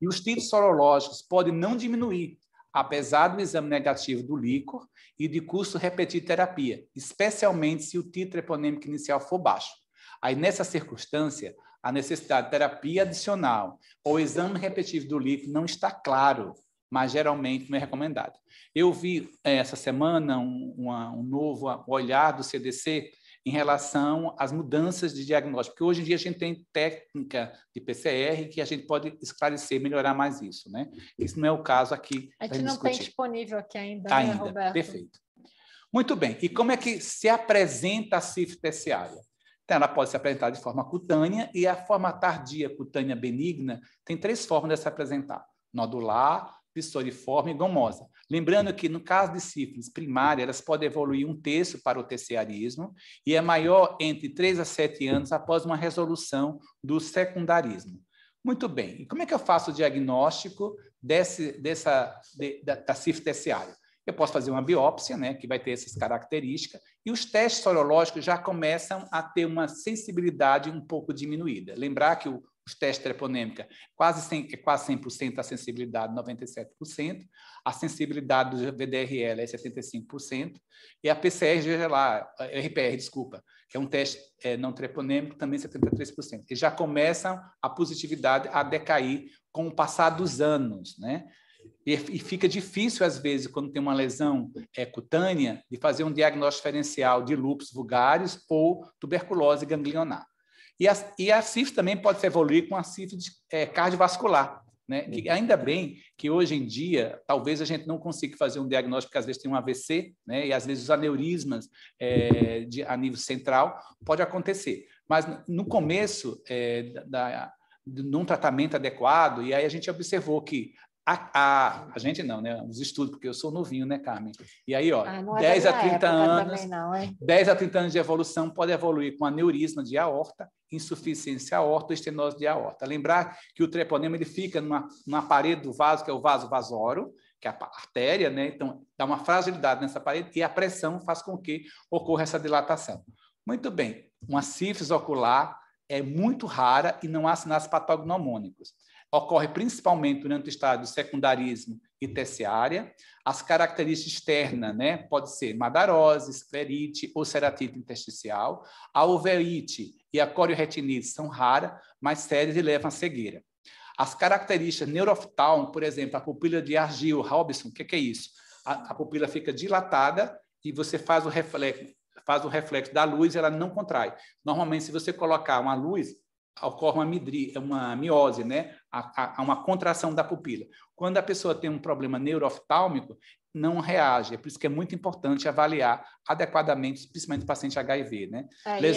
S2: E os títulos sorológicos podem não diminuir, apesar do exame negativo do líquor e de custo repetir terapia, especialmente se o título eponêmico inicial for baixo. Aí, nessa circunstância, a necessidade de terapia adicional ou exame repetitivo do líquido não está claro, mas geralmente não é recomendado. Eu vi eh, essa semana um, uma, um novo olhar do CDC em relação às mudanças de diagnóstico, porque hoje em dia a gente tem técnica de PCR que a gente pode esclarecer, melhorar mais isso, né? Isso não é o caso aqui. A gente não discutir. tem
S1: disponível aqui ainda, né, ainda né, Roberto? Perfeito.
S2: Muito bem. E como é que se apresenta a CIF terciária? Então, ela pode se apresentar de forma cutânea e a forma tardia cutânea benigna tem três formas de se apresentar: nodular, psoriforme e gomosa. Lembrando que, no caso de sífilis primária, elas podem evoluir um terço para o terciarismo e é maior entre 3 a 7 anos após uma resolução do secundarismo. Muito bem, e como é que eu faço o diagnóstico desse, dessa, de, da, da sífilis terciária? Eu posso fazer uma biópsia, né, que vai ter essas características, e os testes sorológicos já começam a ter uma sensibilidade um pouco diminuída. Lembrar que o, os testes treponêmica, quase 100, é quase 100% a sensibilidade, 97%, a sensibilidade do VDRL é 75%, e a PCR é lá RPR, é, desculpa, que é um teste é, não treponêmico, também 73%. E já começam a positividade a decair com o passar dos anos, né? E, e fica difícil, às vezes, quando tem uma lesão é, cutânea, de fazer um diagnóstico diferencial de lupus vulgares ou tuberculose ganglionar. E a, e a CIF também pode se evoluir com a CIF de, é, cardiovascular. Né? Que uhum. ainda bem que hoje em dia talvez a gente não consiga fazer um diagnóstico, porque às vezes tem um AVC, né? e às vezes os aneurismas é, de, a nível central pode acontecer. Mas no começo é, da, num tratamento adequado, e aí a gente observou que a, a, a, gente não, né? Os estudos, porque eu sou novinho, né, Carmen? E aí, ó, ah, 10 é a 30 anos,
S1: não, 10
S2: a 30 anos de evolução pode evoluir com aneurisma de aorta, insuficiência aorta, estenose de aorta. Lembrar que o treponema ele fica numa, numa parede do vaso, que é o vaso vasoro, que é a artéria, né? Então, dá uma fragilidade nessa parede e a pressão faz com que ocorra essa dilatação. Muito bem. Uma sífilis ocular é muito rara e não há sinais patognomônicos ocorre principalmente durante o estado de secundarismo e terciária. As características externas, né, pode ser madarose, esclerite ou ceratite intersticial. A uveite e a corioretinite são raras, mas sérias e levam à cegueira. As características neuroftalmo, por exemplo, a pupila de Argil, Robson, o que, que, é isso? A, a, pupila fica dilatada e você faz o reflexo, faz o reflexo da luz, ela não contrai. Normalmente, se você colocar uma luz ocorre é uma, midri, é uma miose, né? A, a, uma contração da pupila. Quando a pessoa tem um problema neurooftálmico, não reage. É por isso que é muito importante avaliar adequadamente, principalmente o paciente HIV, né? É, é,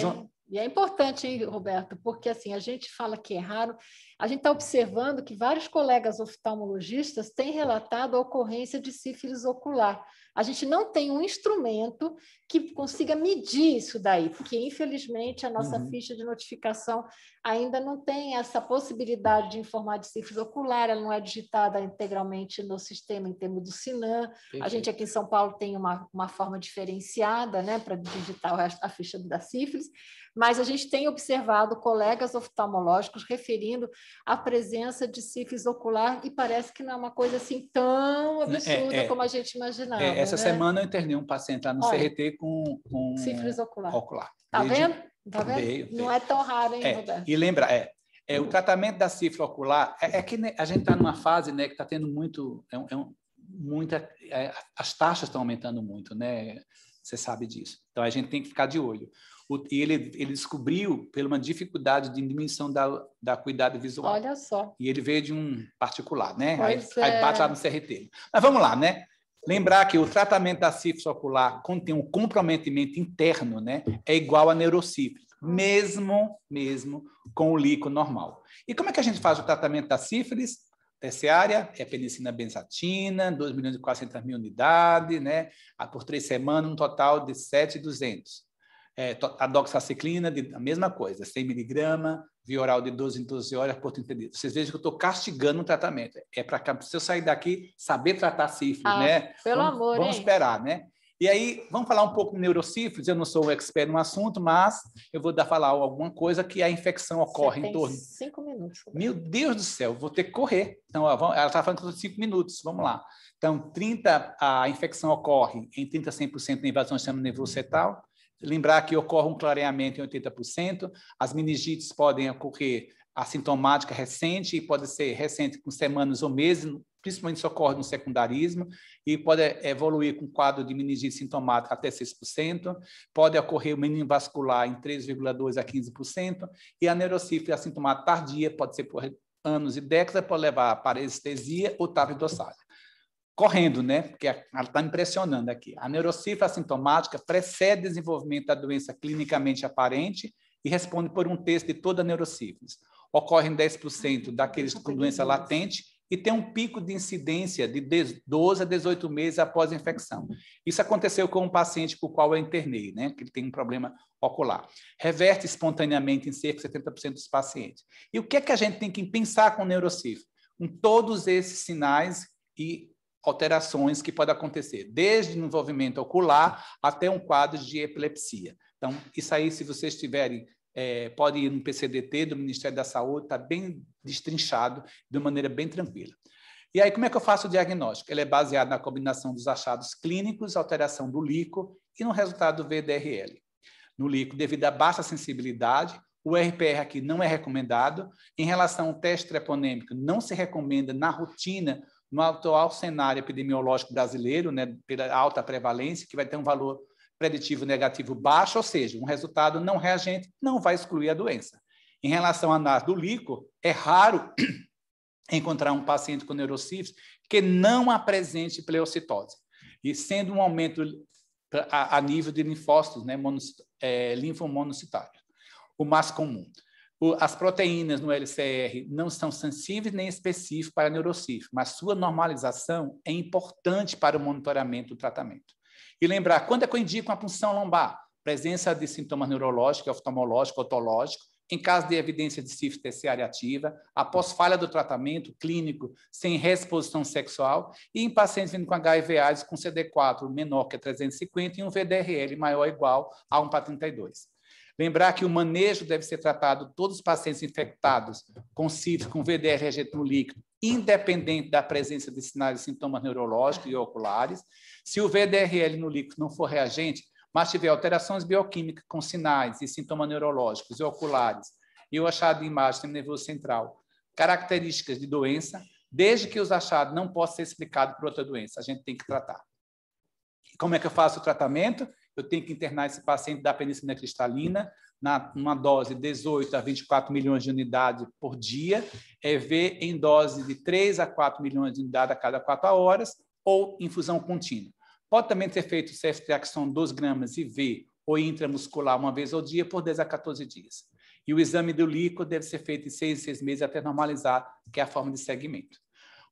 S1: e é importante, hein, Roberto, porque assim, a gente fala que é raro, a gente está observando que vários colegas oftalmologistas têm relatado a ocorrência de sífilis ocular. A gente não tem um instrumento que consiga medir isso daí, porque infelizmente a nossa uhum. ficha de notificação ainda não tem essa possibilidade de informar de sífilis ocular, ela não é digitada integralmente no sistema em termos do SINAM. A gente aqui em São Paulo tem uma, uma forma diferenciada né, para digitar a ficha da sífilis, mas a gente tem observado colegas oftalmológicos referindo a presença de sífilis ocular e parece que não é uma coisa assim tão é, absurda é, é, como a gente imaginava. É, essa né? semana
S2: eu internei um paciente lá no Olha, CRT com, com sífilis ocular. ocular. Tá Desde... vendo? Tá vendo? Veio, não
S1: é tão raro, hein, é, Roberto?
S2: E lembra, é, é, o tratamento da cifra ocular é, é que né, a gente está numa fase né, que está tendo muito. É, é muita, é, as taxas estão aumentando muito, né? Você sabe disso. Então a gente tem que ficar de olho e ele, ele descobriu pela uma dificuldade de diminuição da, da cuidado visual. Olha só. E ele veio de um particular, né? Pois aí, é... aí bate lá no CRT. Mas vamos lá, né? Lembrar que o tratamento da sífilis ocular contém um comprometimento interno, né? É igual a neurocífilis, hum. mesmo, mesmo com o líquido normal. E como é que a gente faz o tratamento da sífilis? terciária é penicilina benzatina, 2 milhões e 400 mil unidades, né? Ah, por três semanas, um total de 7,200. É, a doxaciclina, de, a mesma coisa, 100 miligrama, via oral de 12 em 12 horas por 30 dias. Vocês vejam que eu estou castigando o tratamento. É para se eu sair daqui, saber tratar sífilis, ah, né? Pelo vamos, amor, Vamos hein? esperar, né? E aí, vamos falar um pouco de neurocífilis. Eu não sou um expert no assunto, mas eu vou dar falar alguma coisa que a infecção ocorre em torno.
S1: Cinco minutos. Né?
S2: Meu Deus do céu, vou ter que correr. Então, ela está falando que eu cinco minutos. Vamos lá. Então, 30, a infecção ocorre em 30 a 100% na invasão do sistema nervoso cetal Lembrar que ocorre um clareamento em 80%, as meningites podem ocorrer assintomática recente e pode ser recente com semanas ou meses, principalmente isso ocorre no secundarismo, e pode evoluir com quadro de meningite sintomática até 6%, pode ocorrer o menino vascular em 3,2% a 15%, e a neurocífila assintomática tardia pode ser por anos e décadas, pode levar para parestesia ou dorsal correndo, né? Porque ela está impressionando aqui. A neurocifra assintomática precede o desenvolvimento da doença clinicamente aparente e responde por um terço de toda a neurocifra. Ocorre em 10% daqueles com doença latente e tem um pico de incidência de 12 a 18 meses após a infecção. Isso aconteceu com um paciente com o qual eu internei, né? Que ele tem um problema ocular. Reverte espontaneamente em cerca de 70% dos pacientes. E o que é que a gente tem que pensar com neurocifra? Com todos esses sinais e alterações que podem acontecer, desde envolvimento ocular até um quadro de epilepsia. Então, isso aí, se vocês tiverem, é, podem ir no PCDT do Ministério da Saúde, está bem destrinchado, de maneira bem tranquila. E aí, como é que eu faço o diagnóstico? Ele é baseado na combinação dos achados clínicos, alteração do líquido e no resultado do VDRL. No líquido, devido à baixa sensibilidade, o RPR aqui não é recomendado. Em relação ao teste treponêmico, não se recomenda na rotina no atual cenário epidemiológico brasileiro, né, pela alta prevalência, que vai ter um valor preditivo negativo baixo, ou seja, um resultado não reagente não vai excluir a doença. Em relação à análise do é raro encontrar um paciente com neurocifis que não apresente pleocitose. E sendo um aumento a, nível de linfócitos, né, é, linfomonocitários, o mais comum as proteínas no LCR não são sensíveis nem específicas para neurocif, mas sua normalização é importante para o monitoramento do tratamento. E lembrar, quando é que eu indico uma punção lombar? Presença de sintomas neurológicos, oftalmológicos, otológicos, em caso de evidência de sífilis terciária ativa, após falha do tratamento clínico sem reexposição sexual e em pacientes vindo com HIV AIDS com CD4 menor que 350 e um VDRL maior ou igual a 1 para 32. Lembrar que o manejo deve ser tratado todos os pacientes infectados com CITES, com VDR rejeito no líquido, independente da presença de sinais e sintomas neurológicos e oculares. Se o VDRL no líquido não for reagente, mas tiver alterações bioquímicas com sinais e sintomas neurológicos e oculares, e o achado de imagem do nervoso central, características de doença, desde que os achados não possam ser explicados por outra doença, a gente tem que tratar. Como é que eu faço o tratamento? eu tenho que internar esse paciente da penicilina cristalina na uma dose 18 a 24 milhões de unidades por dia, é ver em dose de 3 a 4 milhões de unidades a cada 4 horas ou infusão contínua. Pode também ser feito ceftriaxone 2 gramas IV ou intramuscular uma vez ao dia por 10 a 14 dias. E o exame do líquido deve ser feito em 6 a 6 meses até normalizar, que é a forma de segmento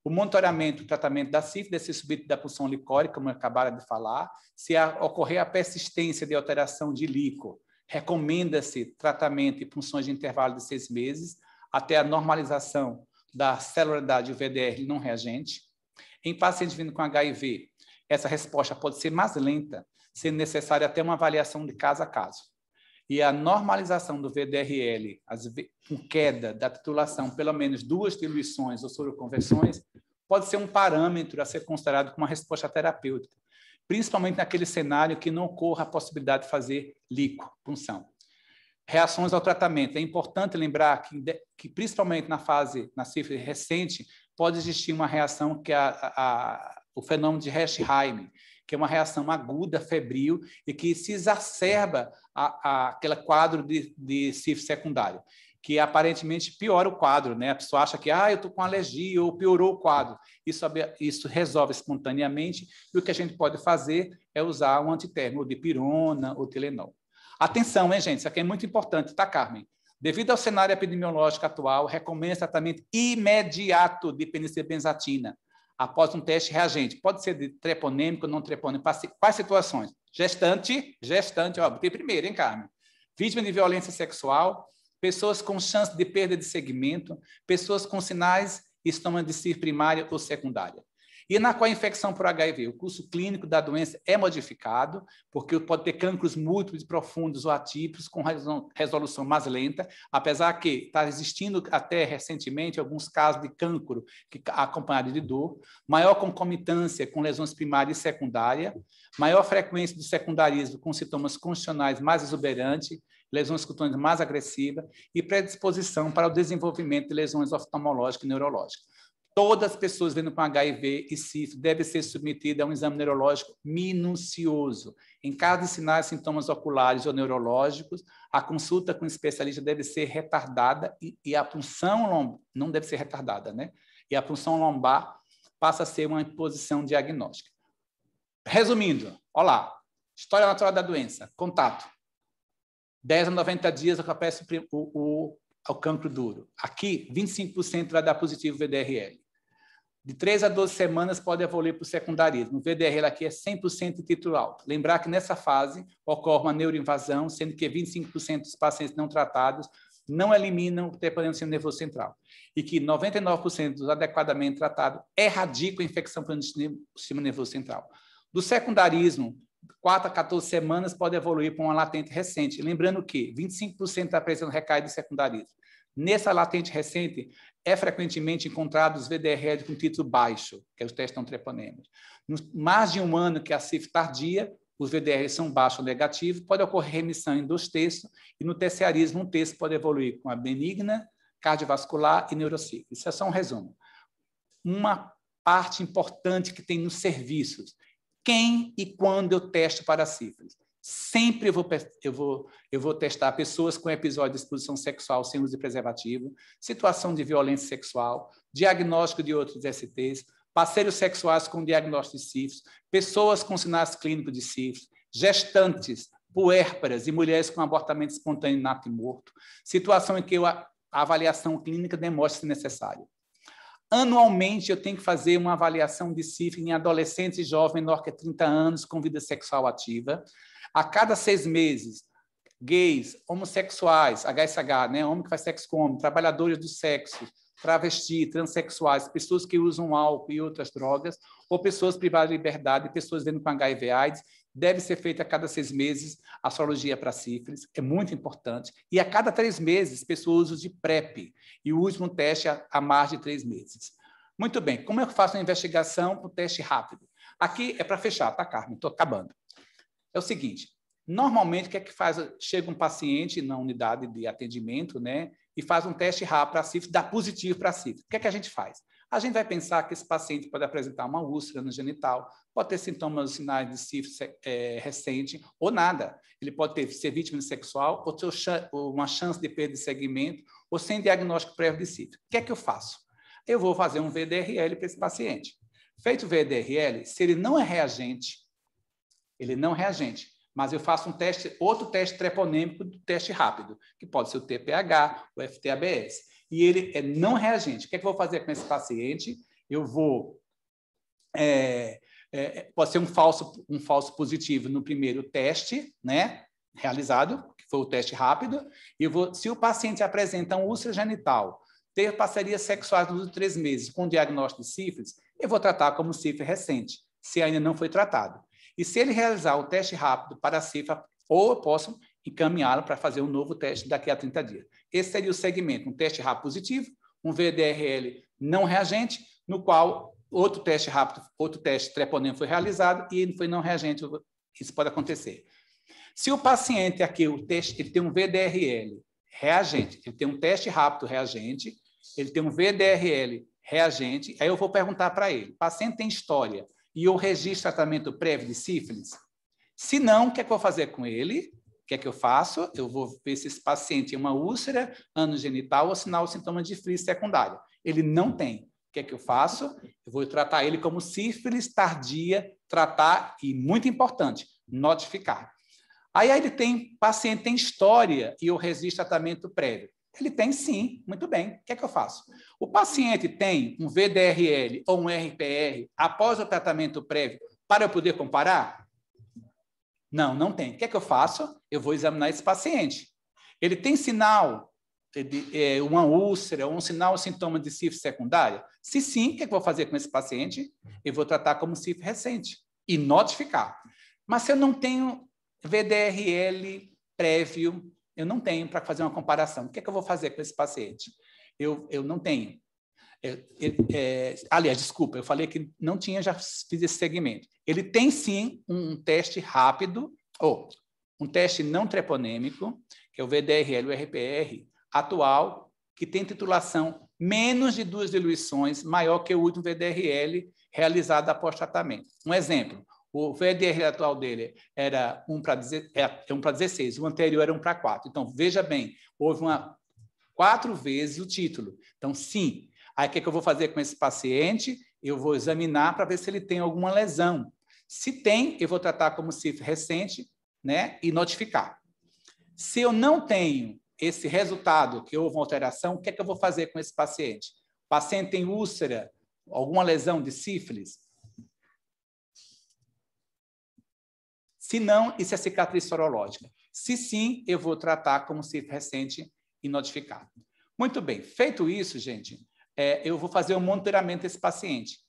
S2: o monitoramento, o tratamento da sífilis, desse subito da pulsão licórica, como eu acabara de falar, se a, ocorrer a persistência de alteração de líquido, recomenda-se tratamento e punções de intervalo de seis meses até a normalização da celularidade do VDR não reagente. Em pacientes vindo com HIV, essa resposta pode ser mais lenta, sendo necessária até uma avaliação de caso a caso. E a normalização do VDRL, com queda da titulação, pelo menos duas diluições ou soroconversões, pode ser um parâmetro a ser considerado como uma resposta terapêutica, principalmente naquele cenário que não ocorra a possibilidade de fazer função. Reações ao tratamento. É importante lembrar que, que principalmente na fase, na sífilis recente, pode existir uma reação que é a, a, o fenômeno de Heschheim, que é uma reação aguda, febril, e que se exacerba a, a, aquele quadro de, de sífilis secundário que aparentemente piora o quadro, né? A pessoa acha que, ah, eu estou com alergia ou piorou o quadro. Isso, isso resolve espontaneamente e o que a gente pode fazer é usar um antitérmico de pirona ou telenol. Atenção, hein, gente? Isso aqui é muito importante, tá, Carmen? Devido ao cenário epidemiológico atual, recomenda tratamento imediato de penicilbenzatina após um teste reagente. Pode ser de treponêmico, não treponêmico, quais situações? Gestante, gestante, ó, Tem primeiro, hein, Carmen? Vítima de violência sexual, pessoas com chance de perda de segmento, pessoas com sinais estômago de primária ou secundária. E na qual a infecção por HIV, o curso clínico da doença é modificado, porque pode ter cânceres múltiplos, profundos ou atípicos, com resolução mais lenta, apesar que está existindo até recentemente alguns casos de câncer acompanhado de dor, maior concomitância com lesões primárias e secundária, maior frequência do secundarismo com sintomas constitucionais mais exuberante, lesões cutâneas mais agressivas e predisposição para o desenvolvimento de lesões oftalmológicas e neurológicas. Todas as pessoas vendo com HIV e sífilis devem ser submetidas a um exame neurológico minucioso. Em caso de sinais e sintomas oculares ou neurológicos, a consulta com o especialista deve ser retardada e, e a punção lombar, não deve ser retardada, né? E a punção lombar passa a ser uma posição diagnóstica. Resumindo, olá, história natural da doença, contato, 10 a 90 dias acontece o, o, o cancro duro. Aqui, 25% vai dar positivo VDRL. De 3 a 12 semanas pode evoluir para o secundarismo. O VDRL aqui é 100% título alto. Lembrar que nessa fase ocorre uma neuroinvasão, sendo que 25% dos pacientes não tratados não eliminam o trepanema do sistema nervoso central. E que 99% dos adequadamente tratados erradicam a infecção pelo sistema nervoso central. Do secundarismo, 4 a 14 semanas pode evoluir para uma latente recente. Lembrando que 25% da presença recai do secundarismo. Nessa latente recente, é frequentemente encontrado os VDRL com título baixo, que é os testes não treponêmicos. mais de um ano que a CIF tardia, os VDRs são baixo ou negativo, pode ocorrer remissão em dois terços, e no terciarismo, um terço pode evoluir com a benigna, cardiovascular e neurocíclica. Isso é só um resumo. Uma parte importante que tem nos serviços quem e quando eu testo para sífilis. Sempre eu vou, eu, vou, eu vou testar pessoas com episódio de exposição sexual sem uso de preservativo, situação de violência sexual, diagnóstico de outros STs, parceiros sexuais com diagnóstico de sífilis, pessoas com sinais clínicos de sífilis, gestantes, puérperas e mulheres com abortamento espontâneo nato e morto, situação em que a avaliação clínica demonstra se necessário. Anualmente, eu tenho que fazer uma avaliação de sífilis em adolescentes e jovens menor que 30 anos com vida sexual ativa. A cada seis meses, gays, homossexuais, HSH, né? homem que faz sexo com homem, trabalhadores do sexo, travesti, transexuais, pessoas que usam álcool e outras drogas, ou pessoas privadas de liberdade, pessoas vivendo com HIV AIDS, deve ser feita a cada seis meses a sorologia para sífilis, é muito importante, e a cada três meses, pessoas usam de PrEP, e o último teste há mais de três meses. Muito bem, como é eu faço a investigação com o teste rápido? Aqui é para fechar, tá, Carmen? Estou acabando. É o seguinte, normalmente o que é que faz? Chega um paciente na unidade de atendimento, né, e faz um teste rápido para sífilis, dá positivo para sífilis. O que é que a gente faz? a gente vai pensar que esse paciente pode apresentar uma úlcera no genital, pode ter sintomas ou sinais de sífilis é, recente ou nada. Ele pode ter, ser vítima sexual ou ter uma chance de perda de segmento ou sem diagnóstico prévio de sífilis. O que é que eu faço? Eu vou fazer um VDRL para esse paciente. Feito o VDRL, se ele não é reagente, ele não é reagente, mas eu faço um teste, outro teste treponêmico do teste rápido, que pode ser o TPH, o FTABS e ele é não reagente. O que, é que eu vou fazer com esse paciente? Eu vou. É, é, é, pode ser um falso, um falso positivo no primeiro teste, né? Realizado, que foi o teste rápido. Eu vou, se o paciente apresenta um úlcera genital, ter parcerias sexuais nos três meses com diagnóstico de sífilis, eu vou tratar como sífilis recente, se ainda não foi tratado. E se ele realizar o teste rápido para a sífilis, ou eu posso encaminhá-lo para fazer um novo teste daqui a 30 dias. Esse seria o segmento, um teste rápido positivo, um VDRL não reagente, no qual outro teste rápido, outro teste treponema foi realizado e ele foi não reagente. Isso pode acontecer. Se o paciente aqui, o teste, ele tem um VDRL reagente, ele tem um teste rápido reagente, ele tem um VDRL reagente, aí eu vou perguntar para ele, paciente tem história e eu registro tratamento prévio de sífilis? Se não, o que, é que eu vou fazer com ele? que é que eu faço? Eu vou ver se esse paciente tem uma úlcera anogenital ou sinal sintoma de frise secundária. Ele não tem. O que é que eu faço? Eu vou tratar ele como sífilis tardia, tratar e muito importante, notificar. Aí, aí ele tem paciente tem história e eu resisto tratamento prévio. Ele tem sim, muito bem. O que é que eu faço? O paciente tem um VDRL ou um RPR após o tratamento prévio para eu poder comparar? Não, não tem. O que é que eu faço? Eu vou examinar esse paciente. Ele tem sinal, de, é, uma úlcera, um sinal, um sintoma de sífilis secundária? Se sim, o que, é que eu vou fazer com esse paciente? Eu vou tratar como sífilis recente e notificar. Mas se eu não tenho VDRL prévio, eu não tenho para fazer uma comparação. O que, é que eu vou fazer com esse paciente? Eu, eu não tenho. É, é, aliás, desculpa, eu falei que não tinha, já fiz esse segmento. Ele tem sim um, um teste rápido, ou um teste não treponêmico, que é o VDRL, o RPR, atual, que tem titulação menos de duas diluições, maior que o último VDRL realizado após tratamento. Um exemplo, o VDRL atual dele era 1 para 16, é, é o anterior era 1 para 4. Então, veja bem, houve uma quatro vezes o título. Então, sim, Aí o que, que eu vou fazer com esse paciente? Eu vou examinar para ver se ele tem alguma lesão. Se tem, eu vou tratar como CIF recente né, e notificar. Se eu não tenho esse resultado, que houve uma alteração, o que, é que eu vou fazer com esse paciente? O paciente tem úlcera, alguma lesão de sífilis? Se não, isso é cicatriz sorológica. Se sim, eu vou tratar como sífilis recente e notificar. Muito bem, feito isso, gente, é, eu vou fazer o um monitoramento desse paciente.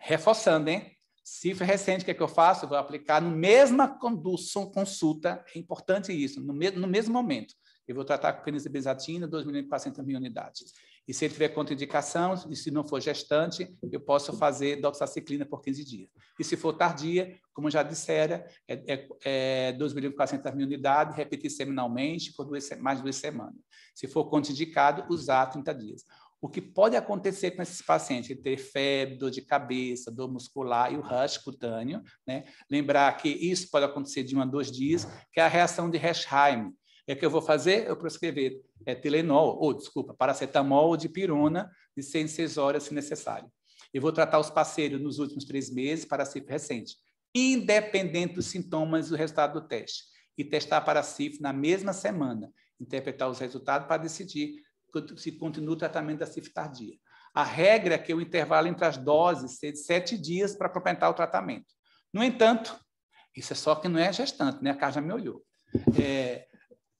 S2: Reforçando, hein? Cifra recente, o que é que eu faço? Eu vou aplicar no mesma consulta, é importante isso, no, me no mesmo momento. Eu vou tratar com penicilizatina, 2 mil pacientes mil unidades. E se ele tiver contraindicação, e se não for gestante, eu posso fazer doxaciclina por 15 dias. E se for tardia, como já dissera, é, é, é 2 mil mil unidades, repetir seminalmente por duas, mais duas semanas. Se for contraindicado, usar 30 dias. O que pode acontecer com esses pacientes? ter febre, dor de cabeça, dor muscular e o rash cutâneo. Né? Lembrar que isso pode acontecer de um a dois dias, que é a reação de Hersheim. É que eu vou fazer? Eu prescrever é, Telenol, ou desculpa, paracetamol ou dipirona de 100 6 horas, se necessário. Eu vou tratar os parceiros nos últimos três meses para CIF recente, independente dos sintomas e do resultado do teste. E testar para CIF na mesma semana, interpretar os resultados para decidir se continua o tratamento da tardia. A regra é que o intervalo entre as doses seja de sete dias para complementar o tratamento. No entanto, isso é só que não é gestante, né? A Carla me olhou. É,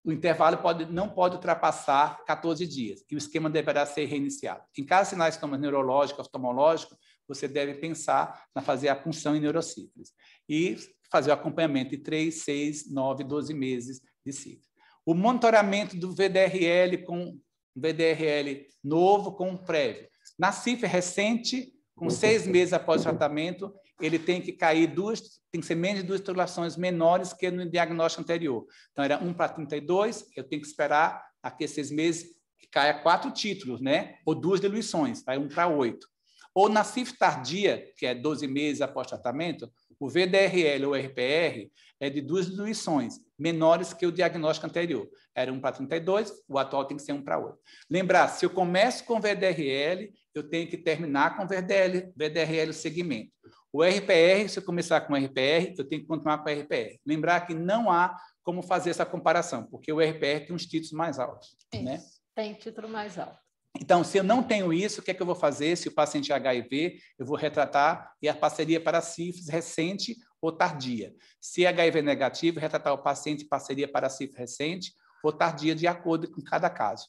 S2: o intervalo pode, não pode ultrapassar 14 dias e o esquema deverá ser reiniciado. Em caso de sinais como neurológico, oftalmológico, você deve pensar na fazer a punção em neurocíclice e fazer o acompanhamento de 3, 6, 9, 12 meses de ciclo. O monitoramento do VDRL com um VDRL novo com um prévio. Na cif recente, com seis meses após o tratamento, ele tem que cair duas, tem que ser menos de duas titulações menores que no diagnóstico anterior. Então, era 1 para 32, eu tenho que esperar aqui seis meses que caia quatro títulos, né? Ou duas diluições, vai 1 para 8. Ou na CIF tardia, que é 12 meses após tratamento, o VDRL ou RPR é de duas diluições menores que o diagnóstico anterior. Era 1 para 32, o atual tem que ser 1 para 8. Lembrar, se eu começo com VDRL, eu tenho que terminar com VDL, VDRL segmento. O RPR, se eu começar com RPR, eu tenho que continuar com RPR. Lembrar que não há como fazer essa comparação, porque o RPR tem uns títulos mais altos. né?
S1: tem título mais alto.
S2: Então, se eu não tenho isso, o que é que eu vou fazer? Se o paciente é HIV, eu vou retratar e a parceria para cifs recente ou tardia. Se é HIV negativo, retratar o paciente em parceria para cifra recente ou tardia, de acordo com cada caso.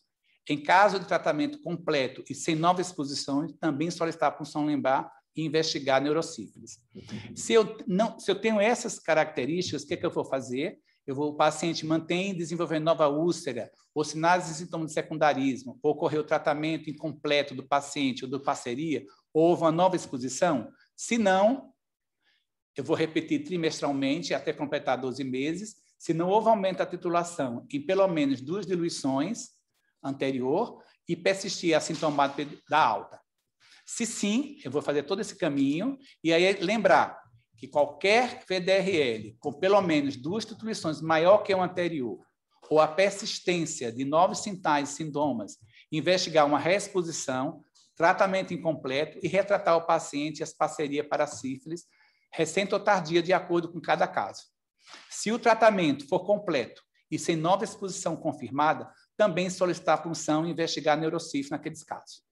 S2: Em caso de tratamento completo e sem novas exposições, também solicitar a função lembrar e investigar neurocífilis. Se eu, não, se eu tenho essas características, o que, é que eu vou fazer? Eu vou, o paciente mantém desenvolvendo nova úlcera, ou sinais e sintomas de secundarismo, ocorreu tratamento incompleto do paciente ou do parceria, ou houve uma nova exposição? Se não, eu vou repetir trimestralmente até completar 12 meses. Se não houve aumento da titulação em pelo menos duas diluições anterior e persistir a sintomática da alta. Se sim, eu vou fazer todo esse caminho e aí lembrar que qualquer VDRL com pelo menos duas titulações maior que o anterior ou a persistência de novos sintais e sintomas, investigar uma reexposição, tratamento incompleto e retratar o paciente e as parcerias para sífilis recente ou tardia, de acordo com cada caso. Se o tratamento for completo e sem nova exposição confirmada, também solicitar a função e investigar neurocif naqueles casos.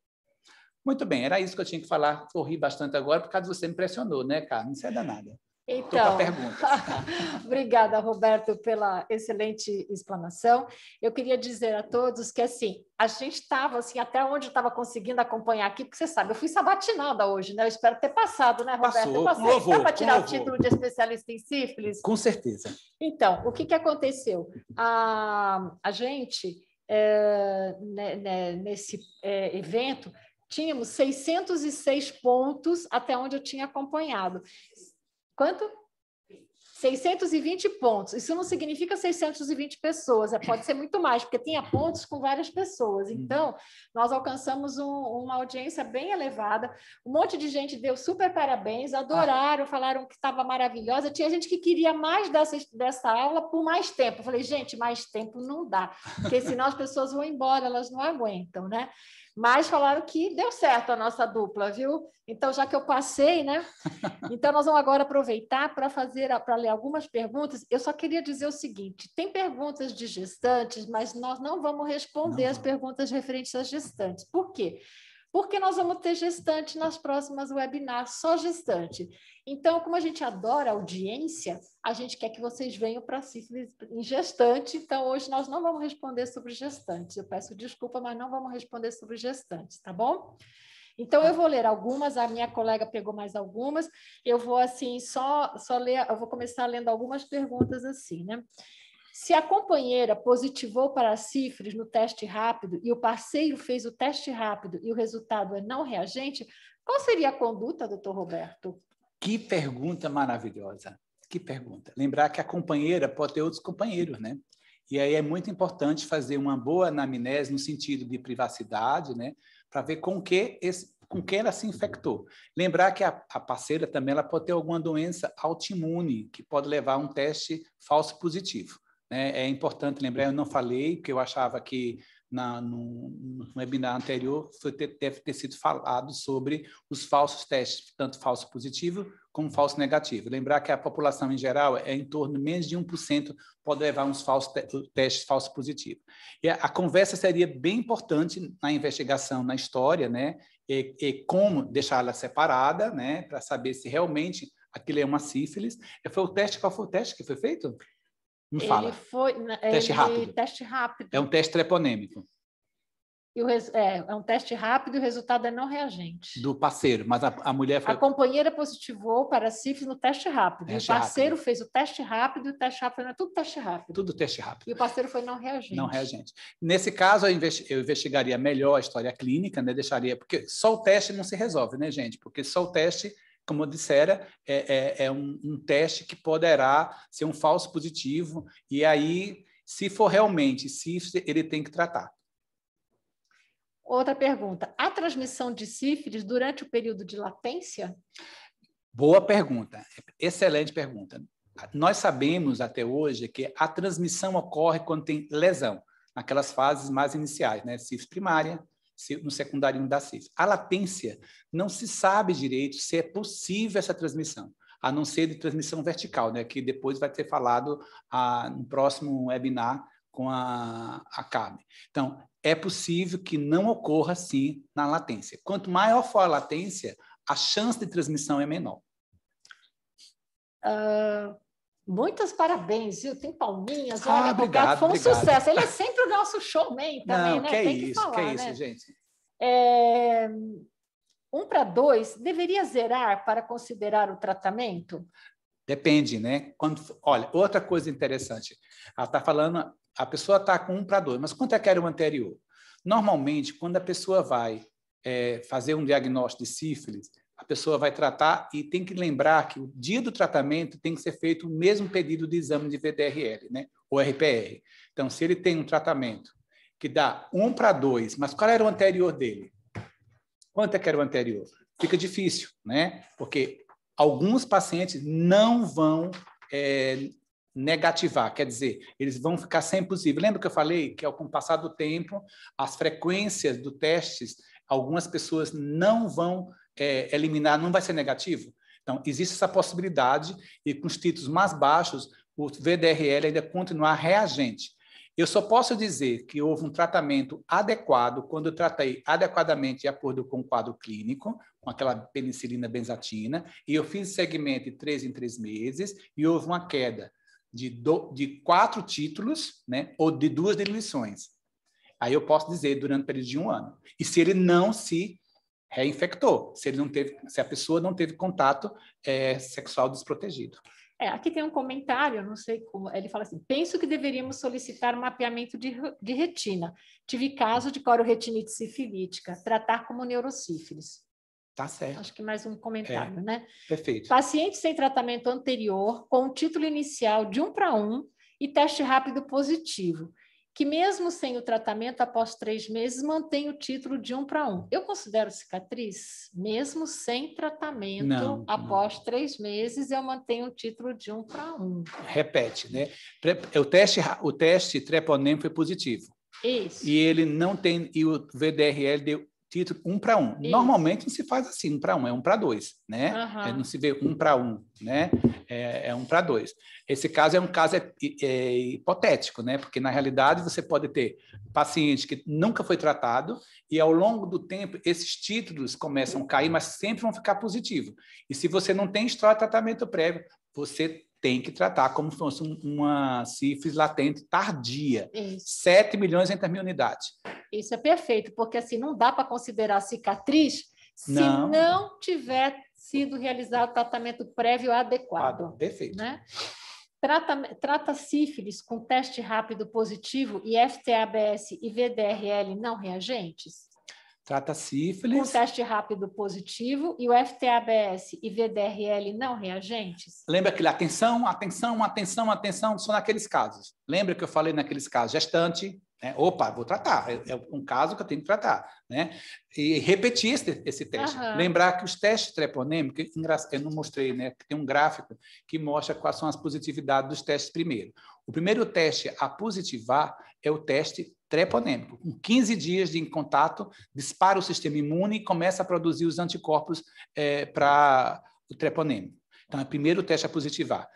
S2: Muito bem, era isso que eu tinha que falar. Corri bastante agora, por causa que você me pressionou, né, cara? Não sei nada. Então,
S1: obrigada, Roberto, pela excelente explanação. Eu queria dizer a todos que, assim, a gente estava, assim, até onde estava conseguindo acompanhar aqui, porque você sabe, eu fui sabatinada hoje, né? Eu espero ter passado, né, Roberto? Passou, Passou. Dá para tirar o título de especialista em sífilis?
S2: Com certeza.
S1: Então, o que, que aconteceu? A, a gente, é, né, né nesse é, evento, tínhamos 606 pontos até onde eu tinha acompanhado. Quanto? 620 pontos. Isso não significa 620 pessoas, é, pode ser muito mais, porque tinha pontos com várias pessoas. Uhum. Então, nós alcançamos um, uma audiência bem elevada. Um monte de gente deu super parabéns, adoraram, ah. falaram que estava maravilhosa. Tinha gente que queria mais dessa, dessa aula por mais tempo. Eu falei, gente, mais tempo não dá, porque senão as pessoas vão embora, elas não aguentam, né? Mas falaram que deu certo a nossa dupla, viu? Então, já que eu passei, né? Então, nós vamos agora aproveitar para fazer, para ler algumas perguntas. Eu só queria dizer o seguinte: tem perguntas de gestantes, mas nós não vamos responder não. as perguntas referentes às gestantes. Por quê? porque nós vamos ter gestante nas próximas webinars, só gestante. Então, como a gente adora audiência, a gente quer que vocês venham para sífilis em gestante. Então, hoje nós não vamos responder sobre gestantes. Eu peço desculpa, mas não vamos responder sobre gestantes, tá bom? Então, eu vou ler algumas, a minha colega pegou mais algumas. Eu vou, assim, só, só ler, eu vou começar lendo algumas perguntas, assim, né? Se a companheira positivou para sífilis no teste rápido e o parceiro fez o teste rápido e o resultado é não reagente, qual seria a conduta, doutor Roberto?
S2: Que pergunta maravilhosa. Que pergunta. Lembrar que a companheira pode ter outros companheiros, né? E aí é muito importante fazer uma boa anamnese no sentido de privacidade, né? Para ver com que esse, com que ela se infectou. Lembrar que a, a parceira também ela pode ter alguma doença autoimune que pode levar a um teste falso positivo. É, é importante lembrar, eu não falei, porque eu achava que na, no, no, webinar anterior foi ter, deve ter sido falado sobre os falsos testes, tanto falso positivo como falso negativo. Lembrar que a população em geral é em torno de menos de 1% pode levar uns falsos te testes falso positivo. E a, a, conversa seria bem importante na investigação, na história, né? E, e como deixá-la separada, né? Para saber se realmente aquilo é uma sífilis. Foi o teste, qual foi o teste que foi feito? Me ele fala.
S1: Foi, é, teste rápido. Teste rápido. É
S2: um teste treponêmico.
S1: E o res, é, é um teste rápido e o resultado é não reagente.
S2: Do parceiro, mas a, a mulher foi... A
S1: companheira positivou para sífilis no teste rápido. Teste o parceiro rápido. fez o teste rápido e o teste rápido, tudo teste rápido.
S2: Tudo teste rápido.
S1: E o parceiro foi não reagente. Não
S2: reagente. Nesse caso, eu investigaria melhor a história clínica, né? Deixaria, porque só o teste não se resolve, né, gente? Porque só o teste como eu dissera, é, é, é um, um, teste que poderá ser um falso positivo, e aí, se for realmente, se ele tem que tratar.
S1: Outra pergunta: a transmissão de sífilis durante o período de latência?
S2: Boa pergunta, excelente pergunta. Nós sabemos até hoje que a transmissão ocorre quando tem lesão, naquelas fases mais iniciais, né? Sífilis primária, no secundário da CIS. A latência, não se sabe direito se é possível essa transmissão, a não ser de transmissão vertical, né, que depois vai ser falado a, ah, no próximo webinar com a, a CAB. Então, é possível que não ocorra, sim, na latência. Quanto maior for a latência, a chance de transmissão é menor.
S1: Uh, Muitos parabéns, viu? Tem palminhas. Ah, olha, ah, obrigado, foi um obrigado. sucesso. Ele é sempre o nosso showman também, Não, né? Que é Tem que isso, falar, que é isso, né? gente. É... Um para dois, deveria zerar para considerar o tratamento?
S2: Depende, né? Quando, olha, outra coisa interessante. Ela está falando, a pessoa está com um para dois, mas quanto é que era o anterior? Normalmente, quando a pessoa vai é, fazer um diagnóstico de sífilis, a pessoa vai tratar e tem que lembrar que o dia do tratamento tem que ser feito o mesmo pedido de exame de VDRL, né? Ou RPR. Então, se ele tem um tratamento que dá um para dois, mas qual era o anterior dele? Quanto é que era o anterior? Fica difícil, né? Porque alguns pacientes não vão é, negativar, quer dizer, eles vão ficar sem positivo. Lembra que eu falei que, com o passar do tempo, as frequências do testes, algumas pessoas não vão é, eliminar não vai ser negativo? Então, existe essa possibilidade e com os títulos mais baixos, o VDRL ainda continuar reagente. Eu só posso dizer que houve um tratamento adequado quando eu tratei adequadamente de acordo com o quadro clínico, com aquela penicilina benzatina, e eu fiz segmento de três em três meses, e houve uma queda de, do, de quatro títulos, né, ou de duas diluições. Aí eu posso dizer durante o período de um ano. E se ele não se reinfectou, se, ele não teve, se a pessoa não teve contato é, sexual desprotegido.
S1: É, aqui tem um comentário, não sei como, ele fala assim, penso que deveríamos solicitar um mapeamento de, de retina. Tive caso de corioretinite sifilítica, tratar como neurosífilis. Tá certo. Acho que mais um comentário, é. né? Perfeito. Paciente sem tratamento anterior, com o título inicial de um para um e teste rápido positivo que mesmo sem o tratamento, após três meses, mantém o título de um para um. Eu considero cicatriz, mesmo sem tratamento, não, após não. três meses, eu mantenho o título de um para um.
S2: Repete, né? O teste, o teste treponema foi positivo. Isso. E ele não tem, e o VDRL deu título um para um. Isso. Normalmente não se faz assim, um para um, é um para dois, né? Uhum. não se vê um para um, né? É, é um para dois. Esse caso é um caso é, é, hipotético, né? Porque na realidade você pode ter paciente que nunca foi tratado e ao longo do tempo esses títulos começam a cair, mas sempre vão ficar positivos. E se você não tem história de tratamento prévio, você tem que tratar como se fosse uma sífilis latente tardia. Isso. 7 milhões entre mil unidades.
S1: Isso é perfeito, porque assim não dá para considerar cicatriz se não. não tiver sido realizado tratamento prévio adequado. Ah, perfeito. Né? Trata, trata sífilis com teste rápido positivo e FTABS e VDRL não reagentes?
S2: Trata sífilis.
S1: Com teste rápido positivo e o FTABS e VDRL não reagentes?
S2: Lembra que atenção, atenção, atenção, atenção, só naqueles casos. Lembra que eu falei naqueles casos? Gestante, né? Opa, vou tratar. É, é um caso que eu tenho que tratar, né? E repetir esse, esse teste. Uhum. Lembrar que os testes treponêmicos, eu não mostrei, né? Tem um gráfico que mostra quais são as positividades dos testes primeiro. O primeiro teste a positivar é o teste treponêmico. Com 15 dias de contato, dispara o sistema imune e começa a produzir os anticorpos é, eh, para o treponêmico. Então, é primeiro o teste a positivar.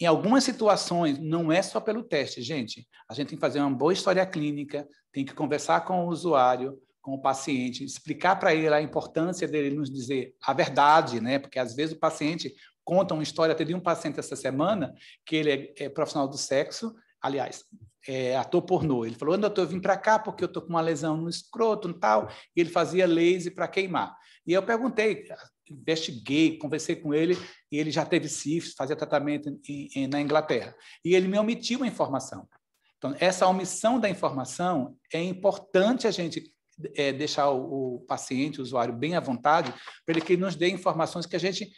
S2: Em algumas situações, não é só pelo teste, gente. A gente tem que fazer uma boa história clínica, tem que conversar com o usuário, com o paciente, explicar para ele a importância dele nos dizer a verdade, né? Porque às vezes o paciente conta uma história. Teve um paciente essa semana que ele é, é profissional do sexo, aliás, é, ator pornô. Ele falou, doutor, eu vim para cá porque eu tô com uma lesão no escroto e tal, e ele fazia laser para queimar. E eu perguntei, investiguei, conversei com ele, e ele já teve sífilis, fazia tratamento em, em, na Inglaterra. E ele me omitiu a informação. Então, essa omissão da informação é importante a gente é, deixar o, o, paciente, o usuário, bem à vontade, para ele que nos dê informações que a gente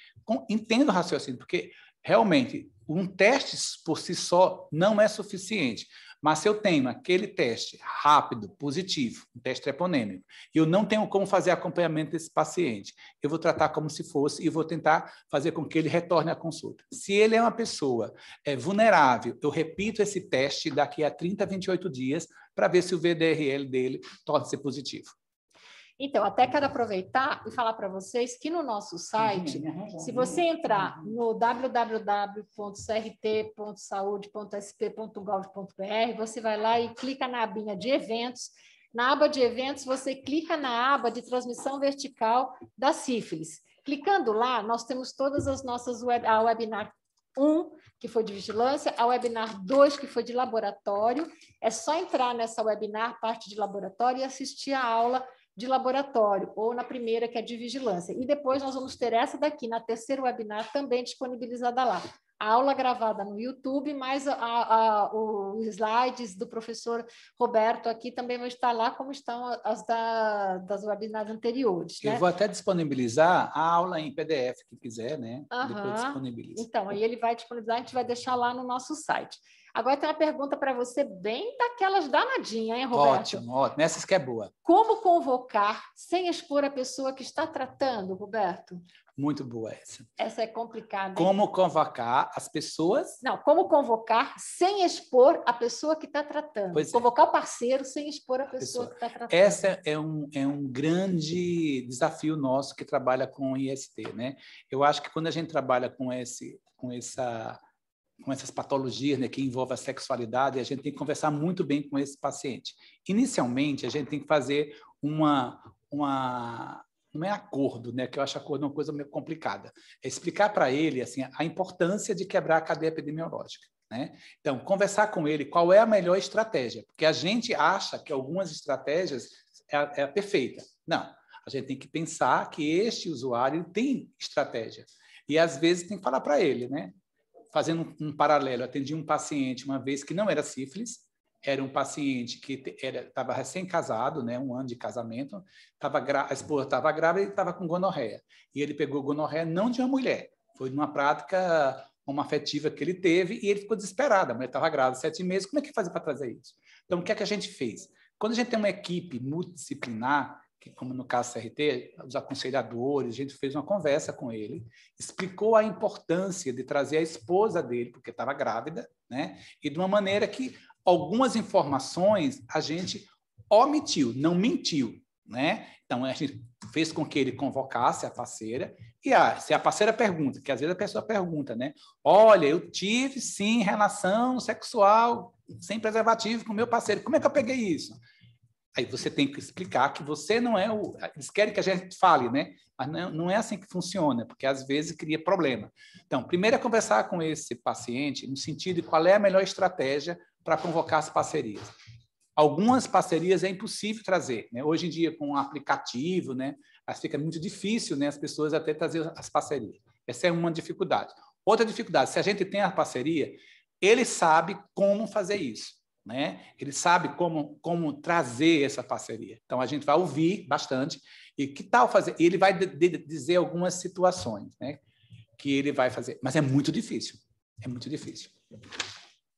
S2: entenda o raciocínio, porque Realmente, um teste por si só não é suficiente. Mas se eu tenho aquele teste rápido, positivo, um teste treponêmico, e eu não tenho como fazer acompanhamento desse paciente, eu vou tratar como se fosse e vou tentar fazer com que ele retorne à consulta. Se ele é uma pessoa é, vulnerável, eu repito esse teste daqui a 30, 28 dias para ver se o VDRL dele torna-se positivo.
S1: Então, até quero aproveitar e falar para vocês que no nosso site, uhum. Uhum. se você entrar no www.crt.saude.sp.gov.br, você vai lá e clica na abinha de eventos. Na aba de eventos, você clica na aba de transmissão vertical da sífilis. Clicando lá, nós temos todas as nossas web, a webinar 1, que foi de vigilância, a webinar 2, que foi de laboratório. É só entrar nessa webinar, parte de laboratório, e assistir a aula de laboratório, ou na primeira, que é de vigilância. E depois nós vamos ter essa daqui, na terceira webinar, também disponibilizada lá. A aula gravada no YouTube, mais a, a, os slides do professor Roberto aqui também vão estar lá, como estão as da, das webinars anteriores. Né? Eu vou
S2: até disponibilizar a aula em PDF, que quiser, né? Uhum. Depois disponibiliza.
S1: Então, aí ele vai disponibilizar, a gente vai deixar lá no nosso site. Agora tem uma pergunta para você, bem daquelas danadinha, hein, Roberto?
S2: Ótimo, ótimo. Essas que é boa.
S1: Como convocar sem expor a pessoa que está tratando, Roberto?
S2: Muito boa essa.
S1: Essa é complicada. Como
S2: convocar as pessoas?
S1: Não, como convocar sem expor a pessoa que está tratando. Pois é. convocar é. o parceiro sem expor a, a pessoa, pessoa, que está tratando.
S2: Essa é um, é um grande desafio nosso que trabalha com IST, né? Eu acho que quando a gente trabalha com esse, com essa com essas patologias né, que envolvem a sexualidade, e a gente tem que conversar muito bem com esse paciente. Inicialmente, a gente tem que fazer uma, uma não é acordo, né? Que eu acho acordo uma coisa meio complicada. É explicar para ele assim a importância de quebrar a cadeia epidemiológica. Né? Então, conversar com ele qual é a melhor estratégia, porque a gente acha que algumas estratégias é é a perfeita. Não, a gente tem que pensar que este usuário tem estratégia. E às vezes tem que falar para ele, né? fazendo um paralelo, atendi um paciente uma vez que não era sífilis, era um paciente que estava recém-casado, né, um ano de casamento, tava a esposa estava grávida e estava com gonorreia. E ele pegou gonorreia não de uma mulher, foi numa prática uma afetiva que ele teve e ele ficou desesperado. A mulher estava grávida sete meses, como é que fazer para trazer isso? Então, o que é que a gente fez? Quando a gente tem uma equipe multidisciplinar, que, como no caso CRT, os aconselhadores, a gente fez uma conversa com ele, explicou a importância de trazer a esposa dele, porque estava grávida, né? e de uma maneira que algumas informações a gente omitiu, não mentiu. Né? Então, a gente fez com que ele convocasse a parceira, e a, ah, se a parceira pergunta, que às vezes a pessoa pergunta, né? Olha, eu tive sim relação sexual sem preservativo com meu parceiro, como é que eu peguei isso? Aí você tem que explicar que você não é o. Eles querem que a gente fale, né? Mas não, não é assim que funciona, porque às vezes cria problema. Então, primeiro é conversar com esse paciente no sentido de qual é a melhor estratégia para convocar as parcerias. Algumas parcerias é impossível trazer. Né? Hoje em dia, com um aplicativo, né? fica muito difícil né? as pessoas até trazer as parcerias. Essa é uma dificuldade. Outra dificuldade, se a gente tem a parceria, ele sabe como fazer isso. Né? Ele sabe como, como trazer essa parceria. Então a gente vai ouvir bastante e que tal fazer. E ele vai de, de, dizer algumas situações, né? Que ele vai fazer, mas é muito difícil. É muito
S1: difícil.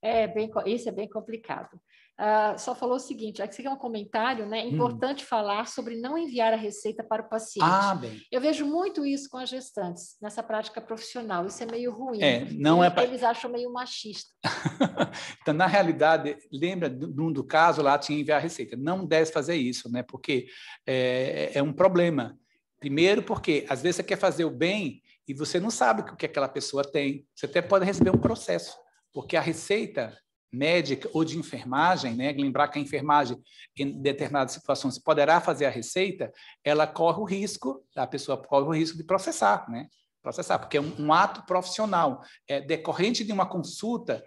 S1: É bem, isso é bem complicado uh, só falou o seguinte: aqui é um comentário, né? É importante hum. falar sobre não enviar a receita para o paciente. Ah, bem. Eu vejo muito isso com as gestantes, nessa prática profissional. Isso é meio ruim. É, não é pra... Eles acham meio machista.
S2: então, na realidade, lembra do, do caso lá, tinha enviar a receita. Não deve fazer isso, né? Porque é, é, é um problema. Primeiro, porque às vezes você quer fazer o bem e você não sabe o que aquela pessoa tem. Você até pode receber um processo, porque a receita médica ou de enfermagem, né? lembrar que a enfermagem, em determinadas situações, poderá fazer a receita, ela corre o risco, a pessoa corre o risco de processar, né? processar, porque é um, um ato profissional, é decorrente de uma consulta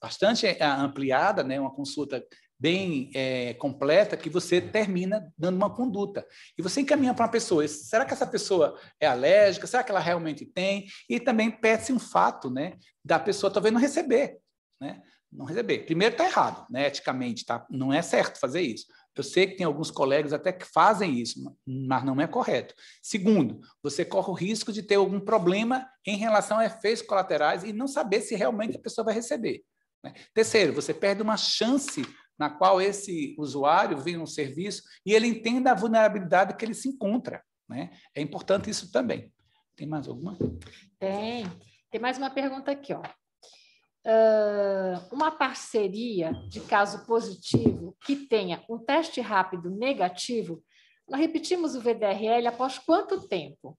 S2: bastante é, ampliada, né? uma consulta bem é, completa, que você termina dando uma conduta. E você encaminha para uma pessoa, será que essa pessoa é alérgica? Será que ela realmente tem? E também pede-se um fato né? da pessoa talvez não receber, né? não receber. Primeiro, está errado, né, eticamente, tá? não é certo fazer isso. Eu sei que tem alguns colegas até que fazem isso, mas não é correto. Segundo, você corre o risco de ter algum problema em relação a efeitos colaterais e não saber se realmente a pessoa vai receber. Né? Terceiro, você perde uma chance na qual esse usuário vem um serviço e ele entenda a vulnerabilidade que ele se encontra. Né? É importante isso também. Tem mais alguma?
S1: Tem. Tem mais uma pergunta aqui, ó. Ah, uma parceria de caso positivo que tenha um teste rápido negativo, nós repetimos o VDRL após quanto tempo?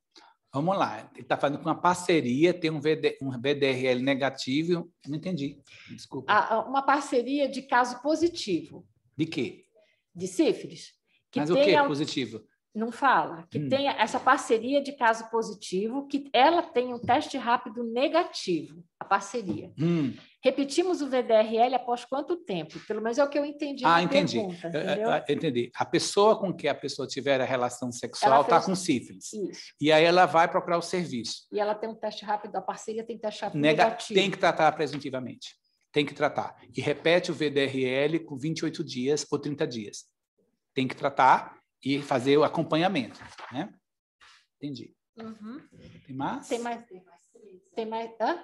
S2: Vamos lá, ele está falando que uma parceria tem um, VD, um VDRL
S1: negativo, não entendi, desculpa. A, uma parceria de caso positivo. De quê? De sífilis. Que Mas o que é positivo? não fala, que hum. tenha essa parceria de caso positivo, que ela tem um teste rápido negativo, a parceria. Hum. Repetimos o VDRL após quanto tempo? Pelo menos é o que eu entendi. Ah, entendi. Pergunta, Ah,
S2: entendi. A pessoa com que a pessoa tiver a relação sexual está com sífilis. Isso. E aí ela vai procurar o serviço.
S1: E ela tem um teste rápido, a parceria tem teste rápido Nega... negativo. Tem que
S2: tratar presuntivamente. Tem que tratar. E repete o VDRL com 28 dias ou 30 dias. Tem que tratar e fazer o acompanhamento, né? Entendi. Uhum. Tem mais? Tem mais.
S1: Tem mais. Hã?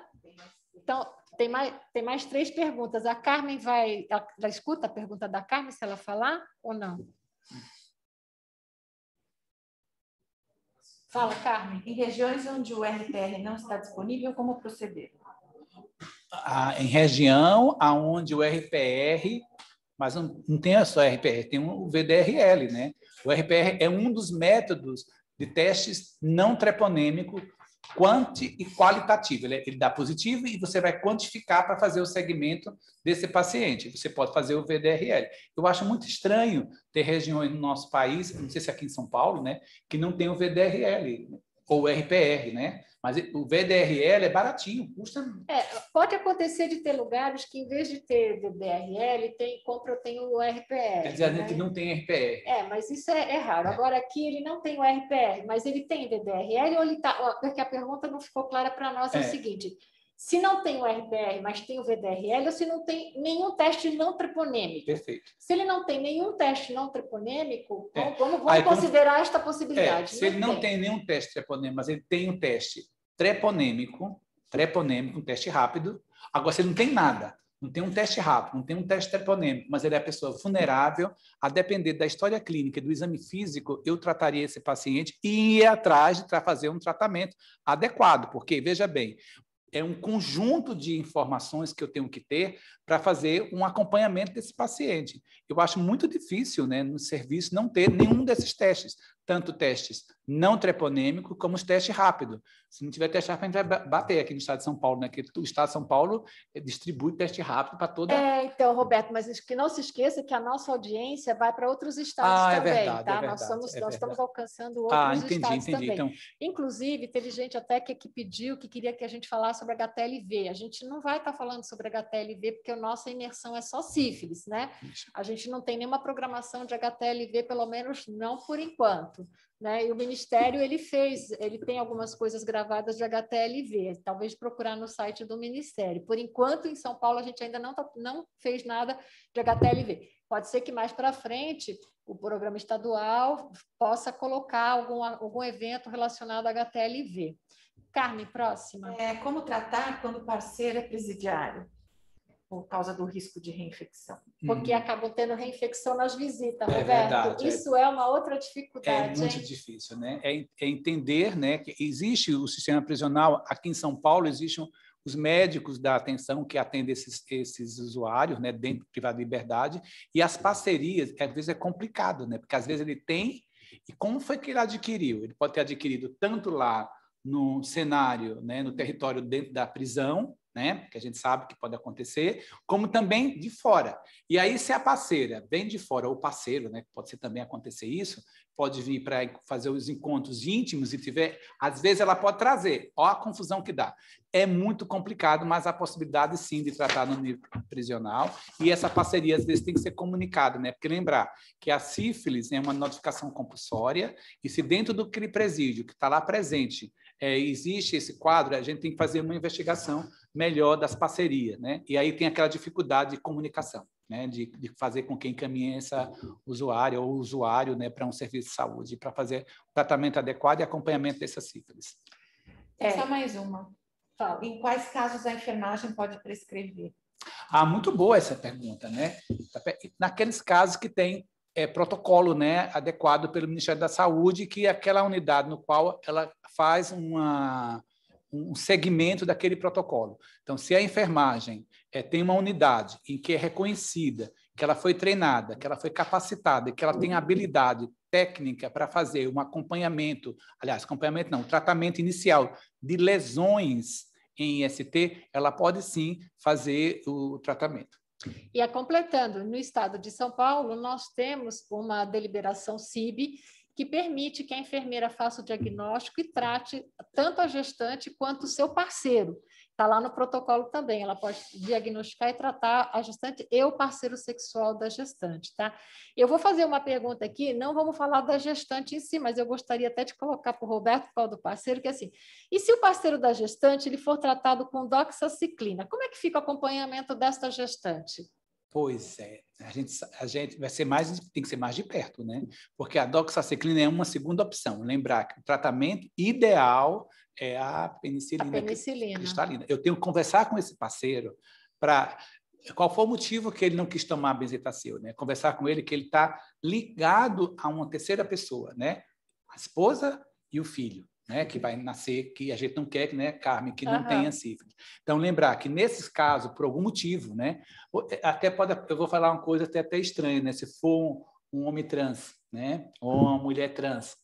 S1: Então, tem mais, tem mais três perguntas. A Carmen vai. Ela, ela escuta a pergunta da Carmen, se ela falar ou não? Fala, Carmen. Em regiões onde o RPR não está disponível, como proceder?
S2: Ah, em região onde o RPR, mas não, não tem só RPR, tem um, o VDRL, né? O RPR é um dos métodos de testes não treponêmico quanti e qualitativo. Ele, é, ele dá positivo e você vai quantificar para fazer o segmento desse paciente. Você pode fazer o VDRL. Eu acho muito estranho ter regiões no nosso país, não sei se aqui em São Paulo, né, que não tem o VDRL né, ou RPR, né? Mas o VDRL é baratinho, custa.
S1: É, pode acontecer de ter lugares que, em vez de ter VDRL, tem, compra, tem o RPR. Quer dizer, né? a gente né?
S2: não tem RPR.
S1: É, mas isso é, é raro. É. Agora, aqui ele não tem o RPR, mas ele tem VDRL ou ele está. Porque a pergunta não ficou clara para nós é. o é. seguinte: se não tem o RBR, mas tem o VDRL, ou se não tem nenhum teste não treponêmico. Perfeito. Se ele não tem nenhum teste não treponêmico, é. vamos, vamos Aí, considerar esta possibilidade. É,
S2: se não ele tem. não tem nenhum teste treponêmico, mas ele tem um teste treponêmico, treponêmico, um teste rápido. Agora, se ele não tem nada, não tem um teste rápido, não tem um teste treponêmico, mas ele é a pessoa vulnerável, a depender da história clínica e do exame físico, eu trataria esse paciente e ia atrás de fazer um tratamento adequado, porque, veja bem, é um conjunto de informações que eu tenho que ter para fazer um acompanhamento desse paciente. Eu acho muito difícil, né, no serviço não ter nenhum desses testes tanto testes não treponêmico como os testes rápidos. Se não tiver teste rápido, a gente vai bater aqui no estado de São Paulo, né? Que o estado de São Paulo eh, distribui teste rápido para toda. É,
S1: então, Roberto, mas que não se esqueça que a nossa audiência vai para outros estados ah, é também, é verdade, tá? É verdade, nós, somos, é nós estamos alcançando ah, outros ah, entendi, estados entendi. também. Então... Inclusive, teve gente até que, que pediu que queria que a gente falasse sobre HTLV. A gente não vai estar tá falando sobre HTLV porque a nossa imersão é só sífilis, né? A gente não tem nenhuma programação de HTLV, pelo menos não por enquanto foto, né? E o Ministério ele fez, ele tem algumas coisas gravadas de HTLV, talvez procurar no site do Ministério. Por enquanto, em São Paulo, a gente ainda não, tá, não fez nada de HTLV. Pode ser que mais para frente o programa estadual possa colocar algum, algum evento relacionado a HTLV. Carmen, próxima. É, como tratar quando o parceiro é presidiário? por causa do risco de reinfecção. Porque hum. acabam tendo reinfecção nas visitas, é Roberto. É verdade, Isso é. é. uma outra dificuldade. É muito hein?
S2: difícil, né? É, é, entender né, que existe o sistema prisional, aqui em São Paulo existem os médicos da atenção que atendem esses, esses usuários, né, dentro do privado de liberdade, e as parcerias, às vezes é complicado, né? Porque às vezes ele tem, e como foi que ele adquiriu? Ele pode ter adquirido tanto lá no cenário, né, no território dentro da prisão, né? Que a gente sabe que pode acontecer, como também de fora. E aí, se a parceira vem de fora, ou parceiro, né? Pode ser também acontecer isso, pode vir para fazer os encontros íntimos e tiver. Às vezes ela pode trazer, ó a confusão que dá. É muito complicado, mas há possibilidade sim de tratar no nível prisional. E essa parceria, às vezes, tem que ser comunicada, né? Porque lembrar que a sífilis é uma notificação compulsória, e se dentro do presídio que está lá presente é, existe esse quadro, a gente tem que fazer uma investigação melhor das parcerias, né? E aí tem aquela dificuldade de comunicação, né? De, de fazer com que encaminhe essa usuária ou usuário, né, para um serviço de saúde, para fazer o tratamento adequado e acompanhamento dessa sífilis.
S1: É. Só mais uma. Em quais casos a enfermagem pode prescrever?
S2: Ah, muito boa essa pergunta, né? Naqueles casos que tem é, protocolo né, adequado pelo Ministério da Saúde, que é aquela unidade no qual ela faz uma, um segmento daquele protocolo. Então, se a enfermagem é, tem uma unidade em que é reconhecida, que ela foi treinada, que ela foi capacitada, que ela tem habilidade técnica para fazer um acompanhamento, aliás, acompanhamento não, tratamento inicial de lesões em IST, ela pode sim fazer o tratamento.
S1: E a é, completando, no estado de São Paulo, nós temos uma deliberação CIB que permite que a enfermeira faça o diagnóstico e trate tanto a gestante quanto o seu parceiro. Está lá no protocolo também, ela pode diagnosticar e tratar a gestante e o parceiro sexual da gestante, tá? Eu vou fazer uma pergunta aqui, não vamos falar da gestante em si, mas eu gostaria até de colocar para o Roberto, qual do parceiro, que é assim, e se o parceiro da gestante ele for tratado com doxaciclina, como é que fica o acompanhamento desta gestante?
S2: Pois é, a gente, a gente vai ser mais, tem que ser mais de perto, né? Porque a doxaciclina é uma segunda opção. Lembrar que o tratamento ideal é a penicilina, a penicilina. cristalina. Eu tenho que conversar com esse parceiro para qual foi o motivo que ele não quis tomar a benzetacil, né? Conversar com ele que ele está ligado a uma terceira pessoa, né? A esposa e o filho né, que vai nascer, que a gente não quer, né, Carmen, que não uhum. tenha sífilis. Então, lembrar que nesses casos, por algum motivo, né, é, até pode, eu vou falar uma coisa até, até estranha, né, se for um, um homem trans, né, ou uma mulher trans,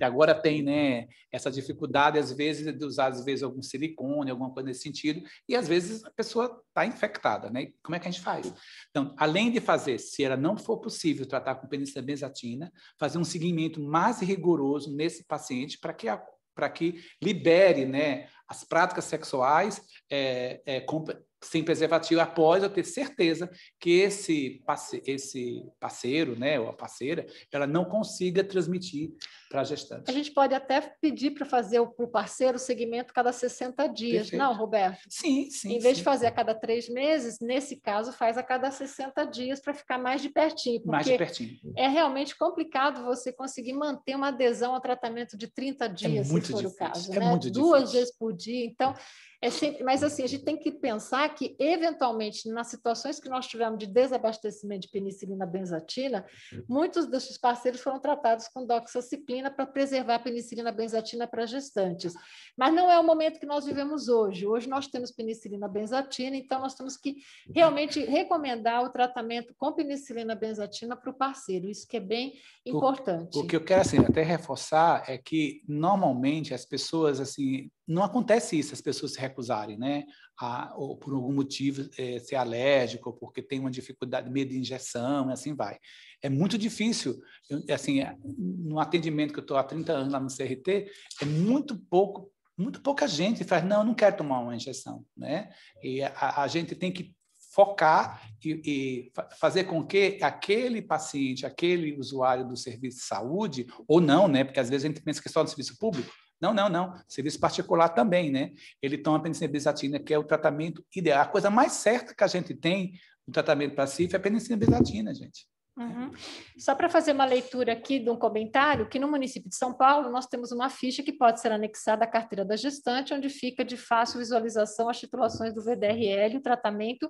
S2: e agora tem né, essa dificuldade, às vezes, de usar às vezes, algum silicone, alguma coisa nesse sentido, e às vezes a pessoa está infectada. Né? Como é que a gente faz? Então, além de fazer, se ela não for possível tratar com penicilina fazer um seguimento mais rigoroso nesse paciente para que para que libere né, as práticas sexuais é, é, com, sem preservativo, após eu ter certeza que esse, parce, esse parceiro né, ou a parceira ela não consiga transmitir para gestantes.
S1: A gente pode até pedir para fazer para o parceiro o segmento cada 60 dias, Perfeito. não, Roberto? Sim, sim. Em vez sim. de fazer a cada três meses, nesse caso, faz a cada 60 dias para ficar mais de pertinho. mais de pertinho. É realmente complicado você conseguir manter uma adesão ao tratamento de 30 é dias, é muito se for difícil, o caso. É né? muito Duas vezes por dia. Então, é sempre. Mas assim, a gente tem que pensar que, eventualmente, nas situações que nós tivemos de desabastecimento de penicilina benzatina, muitos desses parceiros foram tratados com doxaciclina penicilina para preservar a penicilina benzatina para gestantes. Mas não é o momento que nós vivemos hoje. Hoje nós temos penicilina benzatina, então nós temos que realmente recomendar o tratamento com penicilina benzatina para o parceiro. Isso que é bem importante. O, o que
S2: eu quero assim, até reforçar é que normalmente as pessoas assim não acontece isso, as pessoas se recusarem, né? A, ou por algum motivo é, ser alérgico, porque tem uma dificuldade, medo de injeção, e assim vai. É muito difícil. Eu, assim, é, no atendimento que eu estou há 30 anos lá no CRT, é muito pouco, muito pouca gente faz, não, eu não quero tomar uma injeção, né? E a, a gente tem que focar e, e, fazer com que aquele paciente, aquele usuário do serviço de saúde, ou não, né? Porque às vezes a gente pensa que é só no serviço público. Não, não, não. Serviço particular também, né? Ele toma penicilina que é o tratamento ideal. A coisa mais certa que a gente tem no tratamento passivo é a penicilina gente.
S1: Uhum. Só para fazer uma leitura aqui de um comentário, que no município de São Paulo nós temos uma ficha que pode ser anexada à carteira da gestante, onde fica de fácil visualização as titulações do VDRL, o tratamento,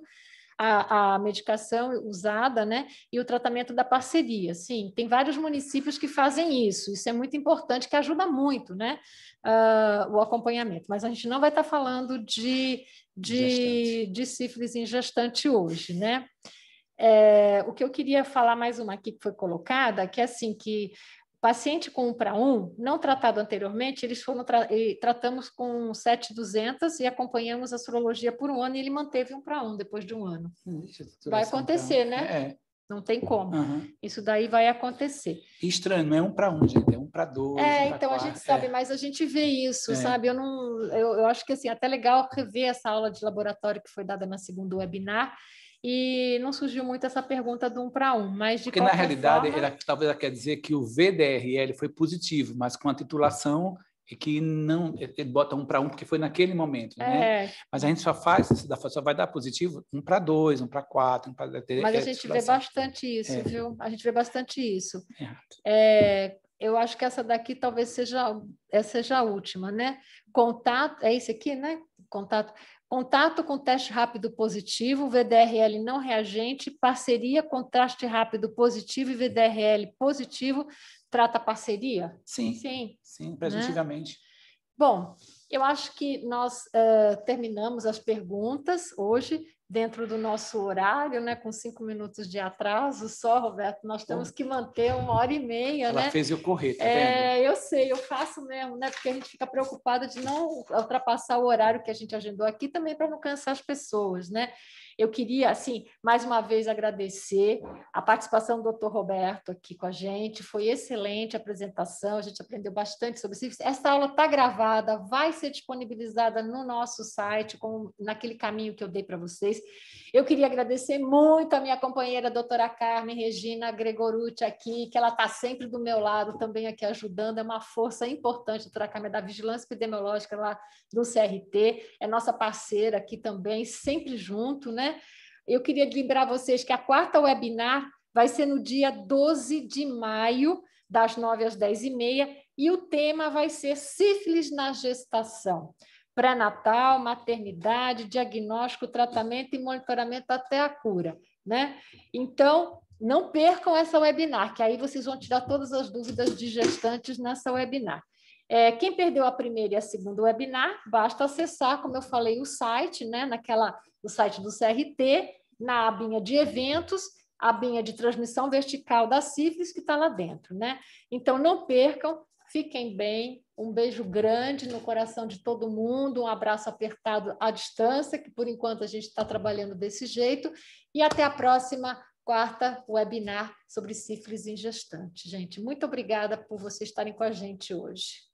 S1: a, a medicação usada, né, e o tratamento da parceria. Sim, tem vários municípios que fazem isso. Isso é muito importante, que ajuda muito, né, uh, o acompanhamento. Mas a gente não vai estar tá falando de de, de sífilis em gestante hoje, né? É, o que eu queria falar mais uma aqui que foi colocada, que é assim, que paciente com um para um não tratado anteriormente, eles foram tra tratamos com 7200 e acompanhamos a sorologia por um ano e ele manteve um para um depois de um ano. Vai acontecer, então. né? É. Não tem como. Uhum. Isso daí vai acontecer. Estranho, não é um para um, gente, é um para dois. É, um então quatro, a gente sabe, é. mas a gente vê isso, é. sabe? Eu não, eu, eu acho que assim, é até legal rever essa aula de laboratório que foi dada na segunda webinar e não surgiu muito essa pergunta do um para um, mas de Porque, na realidade, forma... ela,
S2: talvez ela quer dizer que o VDRL foi positivo, mas com a titulação e que não ele bota um para um porque foi naquele momento, né? É. Mas a gente só faz, só vai dar positivo um para dois, um para quatro, um para três. Mas a gente vê
S1: bastante isso, é. viu? A gente vê bastante isso. É, eu acho que essa daqui talvez seja essa seja a última, né? Contato é esse aqui, né? contato, contato com teste rápido positivo, VDRL não reagente, parceria com teste rápido positivo e VDRL positivo, trata parceria? Sim, sim,
S2: sim presumitivamente. Né?
S1: Bom, eu acho que nós uh, terminamos as perguntas hoje dentro do nosso horário, né, com cinco minutos de atraso só, Roberto, nós temos que manter uma hora e meia, Ela né? fez o correto. tá é, Eu sei, eu faço mesmo, né? Porque a gente fica preocupada de não ultrapassar o horário que a gente agendou aqui também para não cansar as pessoas, né? Eu queria, assim, mais uma vez agradecer a participação do Dr. Roberto aqui com a gente. Foi excelente a apresentação, a gente aprendeu bastante sobre isso. Essa aula está gravada, vai ser disponibilizada no nosso site, com, naquele caminho que eu dei para vocês. Eu queria agradecer muito a minha companheira, a doutora Carmen Regina Gregorucci, aqui, que ela está sempre do meu lado, também aqui ajudando. É uma força importante, a doutora Carmen, é da Vigilância Epidemiológica lá do CRT, é nossa parceira aqui também, sempre junto, né? Eu queria lembrar vocês que a quarta webinar vai ser no dia 12 de maio, das 9 às 10 e meia, e o tema vai ser sífilis na gestação. Pré-natal, maternidade, diagnóstico, tratamento e monitoramento até a cura, né? Então, não percam essa webinar, que aí vocês vão tirar todas as dúvidas de gestantes nessa webinar. É, quem perdeu a primeira e a segunda webinar, basta acessar, como eu falei, o site, né? Naquela no site do CRT, na abinha de eventos, abinha de transmissão vertical da sífilis que está lá dentro. Né? Então, não percam, fiquem bem, um beijo grande no coração de todo mundo, um abraço apertado à distância, que por enquanto a gente está trabalhando desse jeito, e até a próxima quarta webinar sobre sífilis em gestante. Gente, muito obrigada por vocês estarem com a gente hoje.